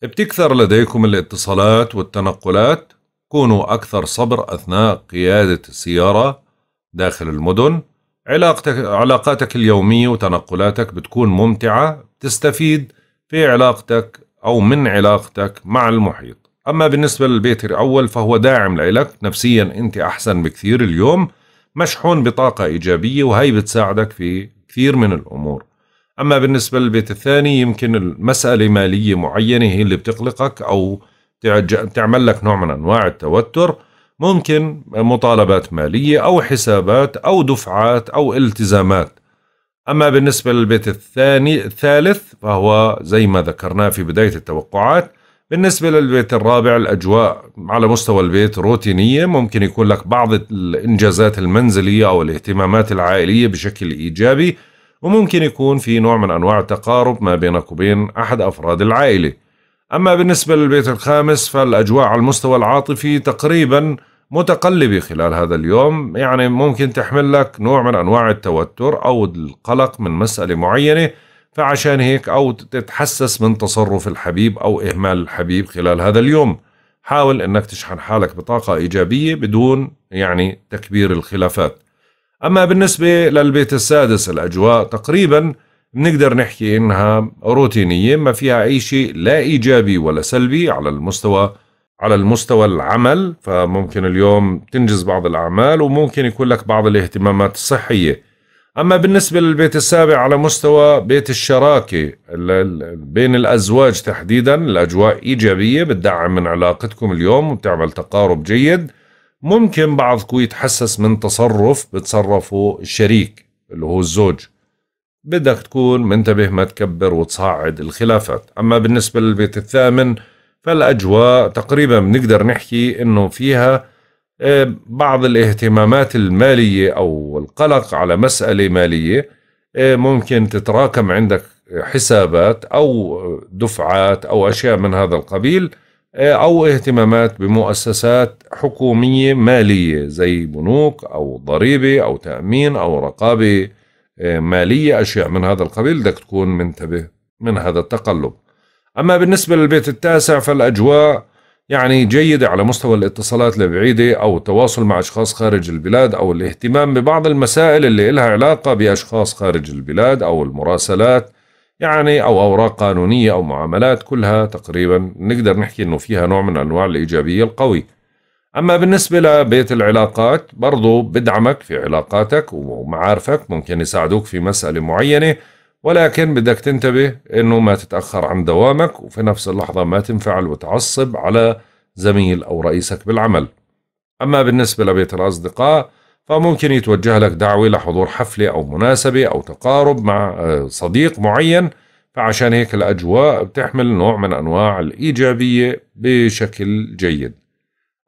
بتكثر لديكم الاتصالات والتنقلات كونوا أكثر صبر أثناء قيادة السيارة داخل المدن علاقتك علاقاتك اليومية وتنقلاتك بتكون ممتعة بتستفيد في علاقتك أو من علاقتك مع المحيط أما بالنسبة للبيت الأول فهو داعم لإلك نفسيا أنت أحسن بكثير اليوم مشحون بطاقة إيجابية وهي بتساعدك في كثير من الأمور أما بالنسبة للبيت الثاني يمكن المسألة مالية معينة هي اللي بتقلقك أو تعمل لك نوع من أنواع التوتر ممكن مطالبات مالية أو حسابات أو دفعات أو التزامات أما بالنسبة للبيت الثاني الثالث فهو زي ما ذكرناه في بداية التوقعات بالنسبة للبيت الرابع الأجواء على مستوى البيت روتينية ممكن يكون لك بعض الإنجازات المنزلية أو الاهتمامات العائلية بشكل إيجابي وممكن يكون في نوع من أنواع التقارب ما بينك وبين أحد أفراد العائلة أما بالنسبة للبيت الخامس فالأجواء على المستوى العاطفي تقريبا متقلبة خلال هذا اليوم يعني ممكن تحمل لك نوع من أنواع التوتر أو القلق من مسألة معينة فعشان هيك أو تتحسس من تصرف الحبيب أو إهمال الحبيب خلال هذا اليوم حاول أنك تشحن حالك بطاقة إيجابية بدون يعني تكبير الخلافات أما بالنسبة للبيت السادس الأجواء تقريباً بنقدر نحكي انها روتينيه ما فيها اي شيء لا ايجابي ولا سلبي على المستوى على المستوى العمل فممكن اليوم تنجز بعض الأعمال وممكن يكون لك بعض الاهتمامات الصحية أما بالنسبة للبيت السابع على مستوى بيت الشراكة بين الأزواج تحديدا الأجواء إيجابية بتدعم من علاقتكم اليوم وبتعمل تقارب جيد ممكن بعضكم يتحسس من تصرف بتصرفه الشريك اللي هو الزوج بدك تكون منتبه ما تكبر وتصعد الخلافات أما بالنسبة للبيت الثامن فالاجواء تقريبا بنقدر نحكي انه فيها آه، بعض الاهتمامات الماليه او القلق على مساله ماليه آه، ممكن تتراكم عندك حسابات او دفعات او اشياء من هذا القبيل آه، او اهتمامات بمؤسسات حكوميه ماليه زي بنوك او ضريبه او تامين او رقابه ماليه اشياء من هذا القبيل بدك تكون منتبه من هذا التقلب أما بالنسبة للبيت التاسع فالأجواء يعني جيدة على مستوى الاتصالات البعيدة أو التواصل مع أشخاص خارج البلاد أو الاهتمام ببعض المسائل اللي إلها علاقة بأشخاص خارج البلاد أو المراسلات يعني أو أوراق قانونية أو معاملات كلها تقريبا نقدر نحكي أنه فيها نوع من أنواع الإيجابية القوي أما بالنسبة لبيت العلاقات برضو بدعمك في علاقاتك ومعارفك ممكن يساعدوك في مسألة معينة ولكن بدك تنتبه انه ما تتاخر عن دوامك وفي نفس اللحظه ما تنفعل وتعصب على زميل او رئيسك بالعمل. اما بالنسبه لبيت الاصدقاء فممكن يتوجه لك دعوه لحضور حفله او مناسبه او تقارب مع آه، صديق معين فعشان هيك الاجواء بتحمل نوع من انواع الايجابيه بشكل جيد.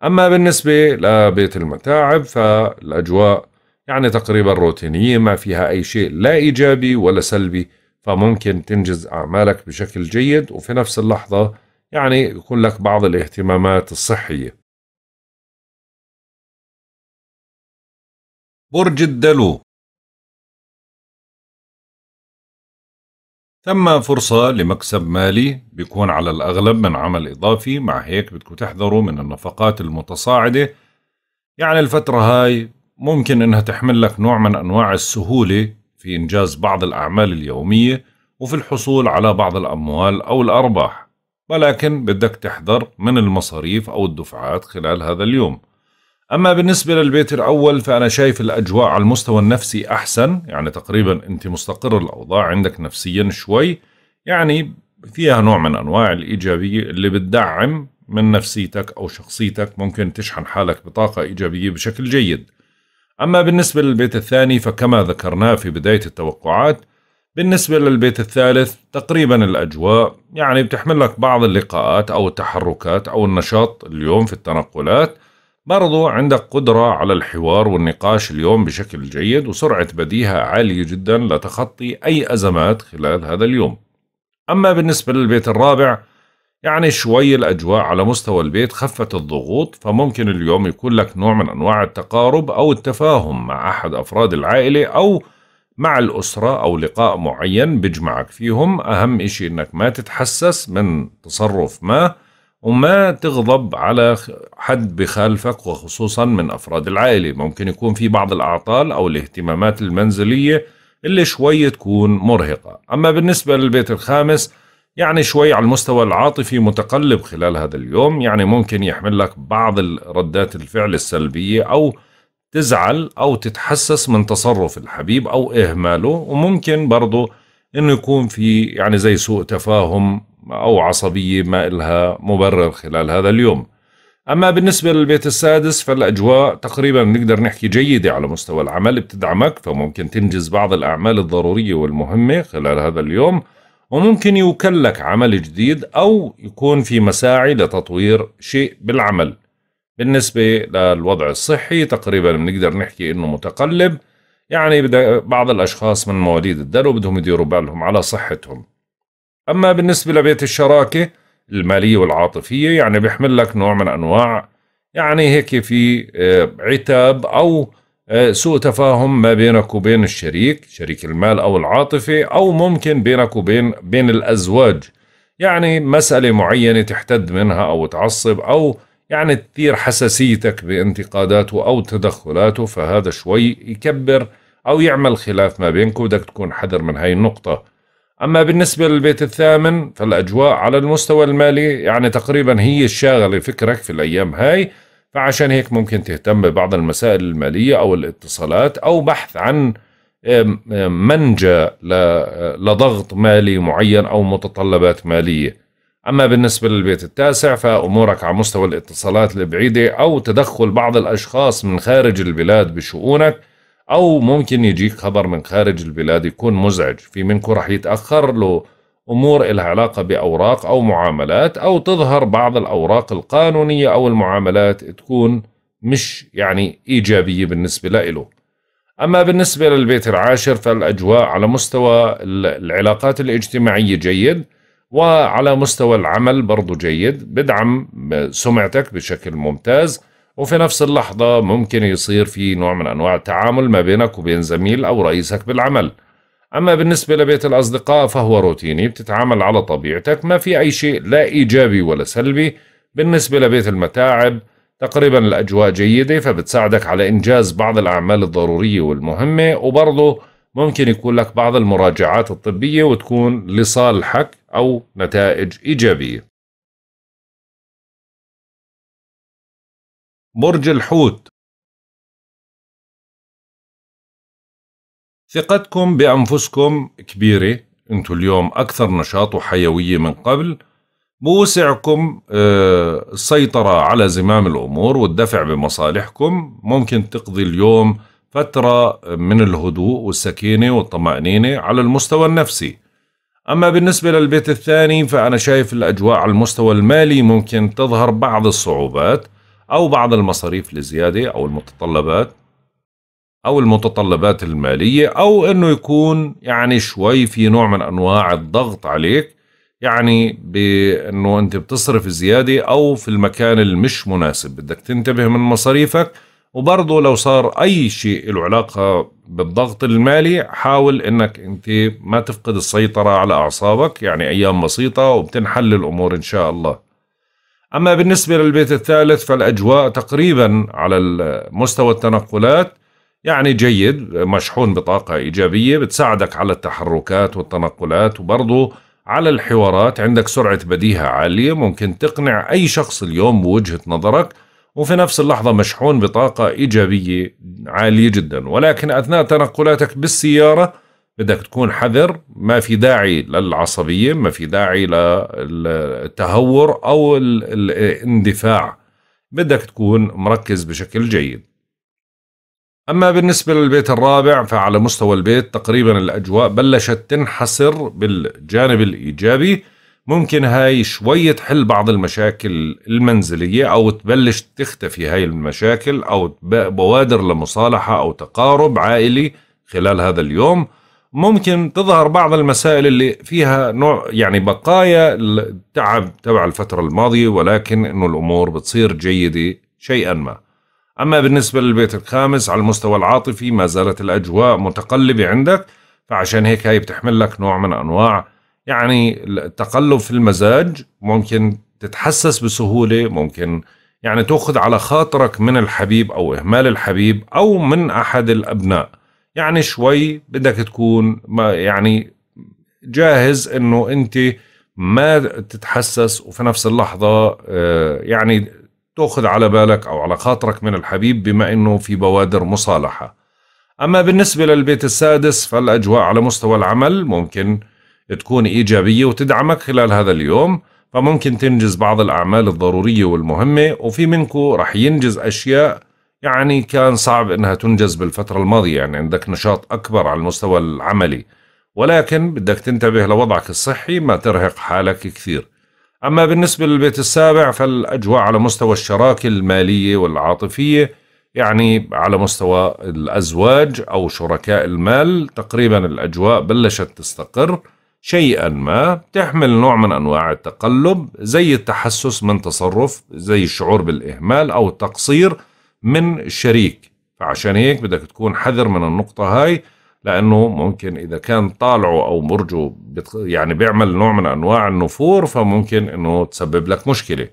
اما بالنسبه لبيت المتاعب فالاجواء يعني تقريبا روتينية ما فيها أي شيء لا إيجابي ولا سلبي فممكن تنجز أعمالك بشكل جيد وفي نفس اللحظة يعني يكون لك بعض الاهتمامات الصحية برج الدلو ثم فرصة لمكسب مالي بيكون على الأغلب من عمل إضافي مع هيك بدكم تحذروا من النفقات المتصاعدة يعني الفترة هاي ممكن إنها تحمل لك نوع من أنواع السهولة في إنجاز بعض الأعمال اليومية وفي الحصول على بعض الأموال أو الأرباح ولكن بدك تحذر من المصاريف أو الدفعات خلال هذا اليوم أما بالنسبة للبيت الأول فأنا شايف الأجواء على المستوى النفسي أحسن يعني تقريبا أنت مستقر الأوضاع عندك نفسيا شوي يعني فيها نوع من أنواع الإيجابية اللي بتدعم من نفسيتك أو شخصيتك ممكن تشحن حالك بطاقة إيجابية بشكل جيد أما بالنسبة للبيت الثاني فكما ذكرنا في بداية التوقعات بالنسبة للبيت الثالث تقريبا الأجواء يعني بتحمل لك بعض اللقاءات أو التحركات أو النشاط اليوم في التنقلات برضو عندك قدرة على الحوار والنقاش اليوم بشكل جيد وسرعة بديهة عالية جدا لتخطي أي أزمات خلال هذا اليوم أما بالنسبة للبيت الرابع يعني شوي الأجواء على مستوى البيت خفت الضغوط فممكن اليوم يكون لك نوع من أنواع التقارب أو التفاهم مع أحد أفراد العائلة أو مع الأسرة أو لقاء معين بجمعك فيهم أهم إشي إنك ما تتحسس من تصرف ما وما تغضب على حد بخالفك وخصوصا من أفراد العائلة ممكن يكون في بعض الأعطال أو الاهتمامات المنزلية اللي شوي تكون مرهقة أما بالنسبة للبيت الخامس يعني شوي على المستوى العاطفي متقلب خلال هذا اليوم يعني ممكن يحمل لك بعض ردات الفعل السلبية أو تزعل أو تتحسس من تصرف الحبيب أو إهماله وممكن برضه إنه يكون في يعني زي سوء تفاهم أو عصبية ما إلها مبرر خلال هذا اليوم أما بالنسبة للبيت السادس فالأجواء تقريبا نقدر نحكي جيدة على مستوى العمل بتدعمك فممكن تنجز بعض الأعمال الضرورية والمهمة خلال هذا اليوم وممكن يكلك عمل جديد أو يكون في مساعي لتطوير شيء بالعمل بالنسبة للوضع الصحي تقريبا بنقدر نحكي إنه متقلب يعني بعض الأشخاص من مواليد الدلو بدهم يديروا بالهم على صحتهم أما بالنسبة لبيت الشراكة المالية والعاطفية يعني بيحمل لك نوع من أنواع يعني هيك في آه، عتاب أو آه، سوء تفاهم ما بينك وبين الشريك شريك المال أو العاطفة أو ممكن بينك وبين بين الأزواج يعني مسألة معينة تحتد منها أو تعصب أو يعني تثير حساسيتك بانتقاداته أو تدخلاته فهذا شوي يكبر أو يعمل خلاف ما بينكم بدك تكون حذر من هاي النقطة أما بالنسبة للبيت الثامن فالأجواء على المستوى المالي يعني تقريبا هي الشاغلة فكرك في الأيام هاي فعشان هيك ممكن تهتم ببعض المسائل المالية أو الاتصالات أو بحث عن منجا آه، لضغط مالي معين أو متطلبات مالية أما بالنسبة للبيت التاسع فأمورك على مستوى الاتصالات البعيدة أو تدخل بعض الأشخاص من خارج البلاد بشؤونك أو ممكن يجيك خبر من خارج البلاد يكون مزعج في منكم رح يتأخر له أمور إلها علاقة بأوراق أو معاملات أو تظهر بعض الأوراق القانونية أو المعاملات تكون مش يعني إيجابية بالنسبة له أما بالنسبة للبيت العاشر فالأجواء على مستوى العلاقات الاجتماعية جيد وعلى مستوى العمل برضو جيد بدعم سمعتك بشكل ممتاز وفي نفس اللحظة ممكن يصير في نوع من أنواع التعامل ما بينك وبين زميل أو رئيسك بالعمل أما بالنسبة لبيت الأصدقاء فهو روتيني بتتعامل على طبيعتك ما في أي شيء لا إيجابي ولا سلبي بالنسبة لبيت المتاعب تقريبا الأجواء جيدة فبتساعدك على إنجاز بعض الأعمال الضرورية والمهمة وبرضه ممكن يكون لك بعض المراجعات الطبية وتكون لصالحك أو نتائج إيجابية برج الحوت ثقتكم بأنفسكم كبيرة أنتم اليوم أكثر نشاط وحيوية من قبل بوسعكم آه، السيطرة على زمام الأمور والدفع بمصالحكم ممكن تقضي اليوم فترة من الهدوء والسكينة والطمأنينة على المستوى النفسي أما بالنسبة للبيت الثاني فأنا شايف الأجواء على المستوى المالي ممكن تظهر بعض الصعوبات أو بعض المصاريف الزيادة أو المتطلبات أو المتطلبات المالية أو أنه يكون يعني شوي في نوع من أنواع الضغط عليك يعني بأنه أنت بتصرف زيادة أو في المكان المش مناسب بدك تنتبه من مصاريفك وبرضه لو صار أي شيء له علاقة بالضغط المالي حاول أنك أنت ما تفقد السيطرة على أعصابك يعني أيام بسيطة وبتنحل الأمور إن شاء الله أما بالنسبة للبيت الثالث فالأجواء تقريبا على مستوى التنقلات يعني جيد مشحون بطاقة إيجابية بتساعدك على التحركات والتنقلات وبرضه على الحوارات عندك سرعة بديهة عالية ممكن تقنع أي شخص اليوم بوجهة نظرك وفي نفس اللحظة مشحون بطاقة إيجابية عالية جدا ولكن أثناء تنقلاتك بالسيارة بدك تكون حذر ما في داعي للعصبية ما في داعي للتهور أو الاندفاع بدك تكون مركز بشكل جيد أما بالنسبة للبيت الرابع فعلى مستوى البيت تقريبا الأجواء بلشت تنحسر بالجانب الإيجابي ممكن هاي شوية تحل بعض المشاكل المنزلية أو تبلش تختفي هاي المشاكل أو بوادر لمصالحة أو تقارب عائلي خلال هذا اليوم ممكن تظهر بعض المسائل اللي فيها نوع يعني بقايا التعب تبع الفترة الماضية ولكن إنه الأمور بتصير جيدة شيئا ما أما بالنسبة للبيت الخامس على المستوى العاطفي ما زالت الأجواء متقلبة عندك فعشان هيك هاي بتحمل لك نوع من أنواع يعني التقلب في المزاج ممكن تتحسس بسهولة ممكن يعني تأخذ على خاطرك من الحبيب أو إهمال الحبيب أو من أحد الأبناء يعني شوي بدك تكون ما يعني جاهز انه انت ما تتحسس وفي نفس اللحظة آه، يعني تأخذ على بالك أو على خاطرك من الحبيب بما أنه في بوادر مصالحة أما بالنسبة للبيت السادس فالأجواء على مستوى العمل ممكن تكون إيجابية وتدعمك خلال هذا اليوم فممكن تنجز بعض الأعمال الضرورية والمهمة وفي منكو رح ينجز أشياء يعني كان صعب أنها تنجز بالفترة الماضية يعني عندك نشاط أكبر على المستوى العملي ولكن بدك تنتبه لوضعك الصحي ما ترهق حالك كثير أما بالنسبة للبيت السابع فالأجواء على مستوى الشراكة المالية والعاطفية يعني على مستوى الأزواج أو شركاء المال تقريبا الأجواء بلشت تستقر شيئا ما تحمل نوع من أنواع التقلب زي التحسس من تصرف زي الشعور بالإهمال أو التقصير من الشريك فعشان هيك بدك تكون حذر من النقطة هاي لانه ممكن اذا كان طالعه او برجه يعني بيعمل نوع من انواع النفور فممكن انه تسبب لك مشكله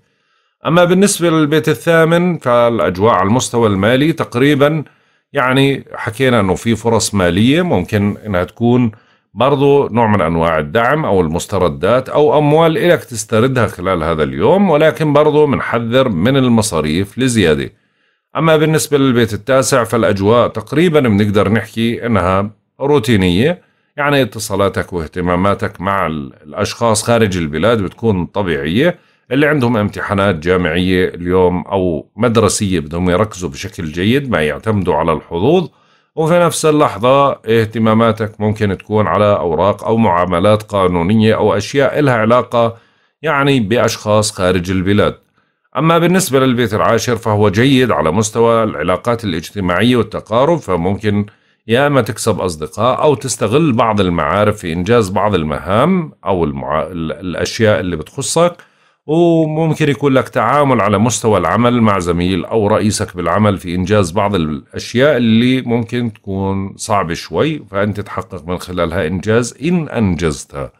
اما بالنسبه للبيت الثامن فالاجواء على المستوى المالي تقريبا يعني حكينا انه في فرص ماليه ممكن انها تكون برضو نوع من انواع الدعم او المستردات او اموال الك تستردها خلال هذا اليوم ولكن برضو بنحذر من المصاريف لزياده أما بالنسبة للبيت التاسع فالأجواء تقريبا بنقدر نحكي إنها روتينية يعني اتصالاتك واهتماماتك مع الأشخاص خارج البلاد بتكون طبيعية اللي عندهم امتحانات جامعية اليوم أو مدرسية بدهم يركزوا بشكل جيد ما يعتمدوا على الحظوظ وفي نفس اللحظة اهتماماتك ممكن تكون على أوراق أو معاملات قانونية أو أشياء إلها علاقة يعني بأشخاص خارج البلاد أما بالنسبة للبيت العاشر فهو جيد على مستوى العلاقات الاجتماعية والتقارب فممكن يا إما تكسب أصدقاء أو تستغل بعض المعارف في إنجاز بعض المهام أو المع... الأشياء اللي بتخصك وممكن يكون لك تعامل على مستوى العمل مع زميل أو رئيسك بالعمل في إنجاز بعض الأشياء اللي ممكن تكون صعبة شوي فأنت تحقق من خلالها إنجاز إن أنجزتها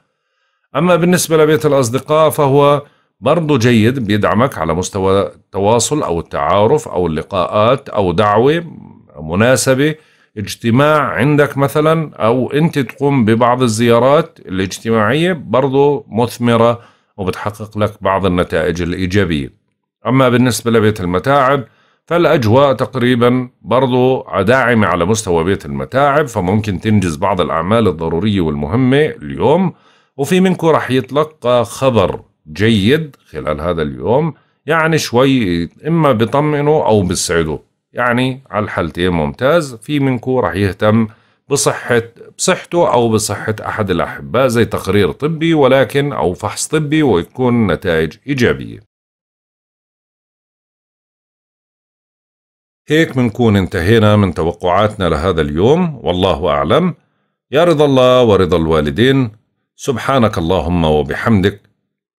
أما بالنسبة لبيت الأصدقاء فهو برضه جيد بيدعمك على مستوى التواصل أو التعارف أو اللقاءات أو دعوة مناسبة اجتماع عندك مثلا أو أنت تقوم ببعض الزيارات الاجتماعية برضه مثمرة وبتحقق لك بعض النتائج الإيجابية أما بالنسبة لبيت المتاعب فالأجواء تقريبا برضو داعمة على مستوى بيت المتاعب فممكن تنجز بعض الأعمال الضرورية والمهمة اليوم وفي منكم رح يطلق خبر جيد خلال هذا اليوم يعني شوي إما بطمئنه أو بسعده يعني على الحالتين ممتاز في منكم رح يهتم بصحة بصحته أو بصحة أحد الأحباء زي تقرير طبي ولكن أو فحص طبي ويكون نتائج إيجابية هيك منكون انتهينا من توقعاتنا لهذا اليوم والله أعلم يا رضا الله ورضا الوالدين سبحانك اللهم وبحمدك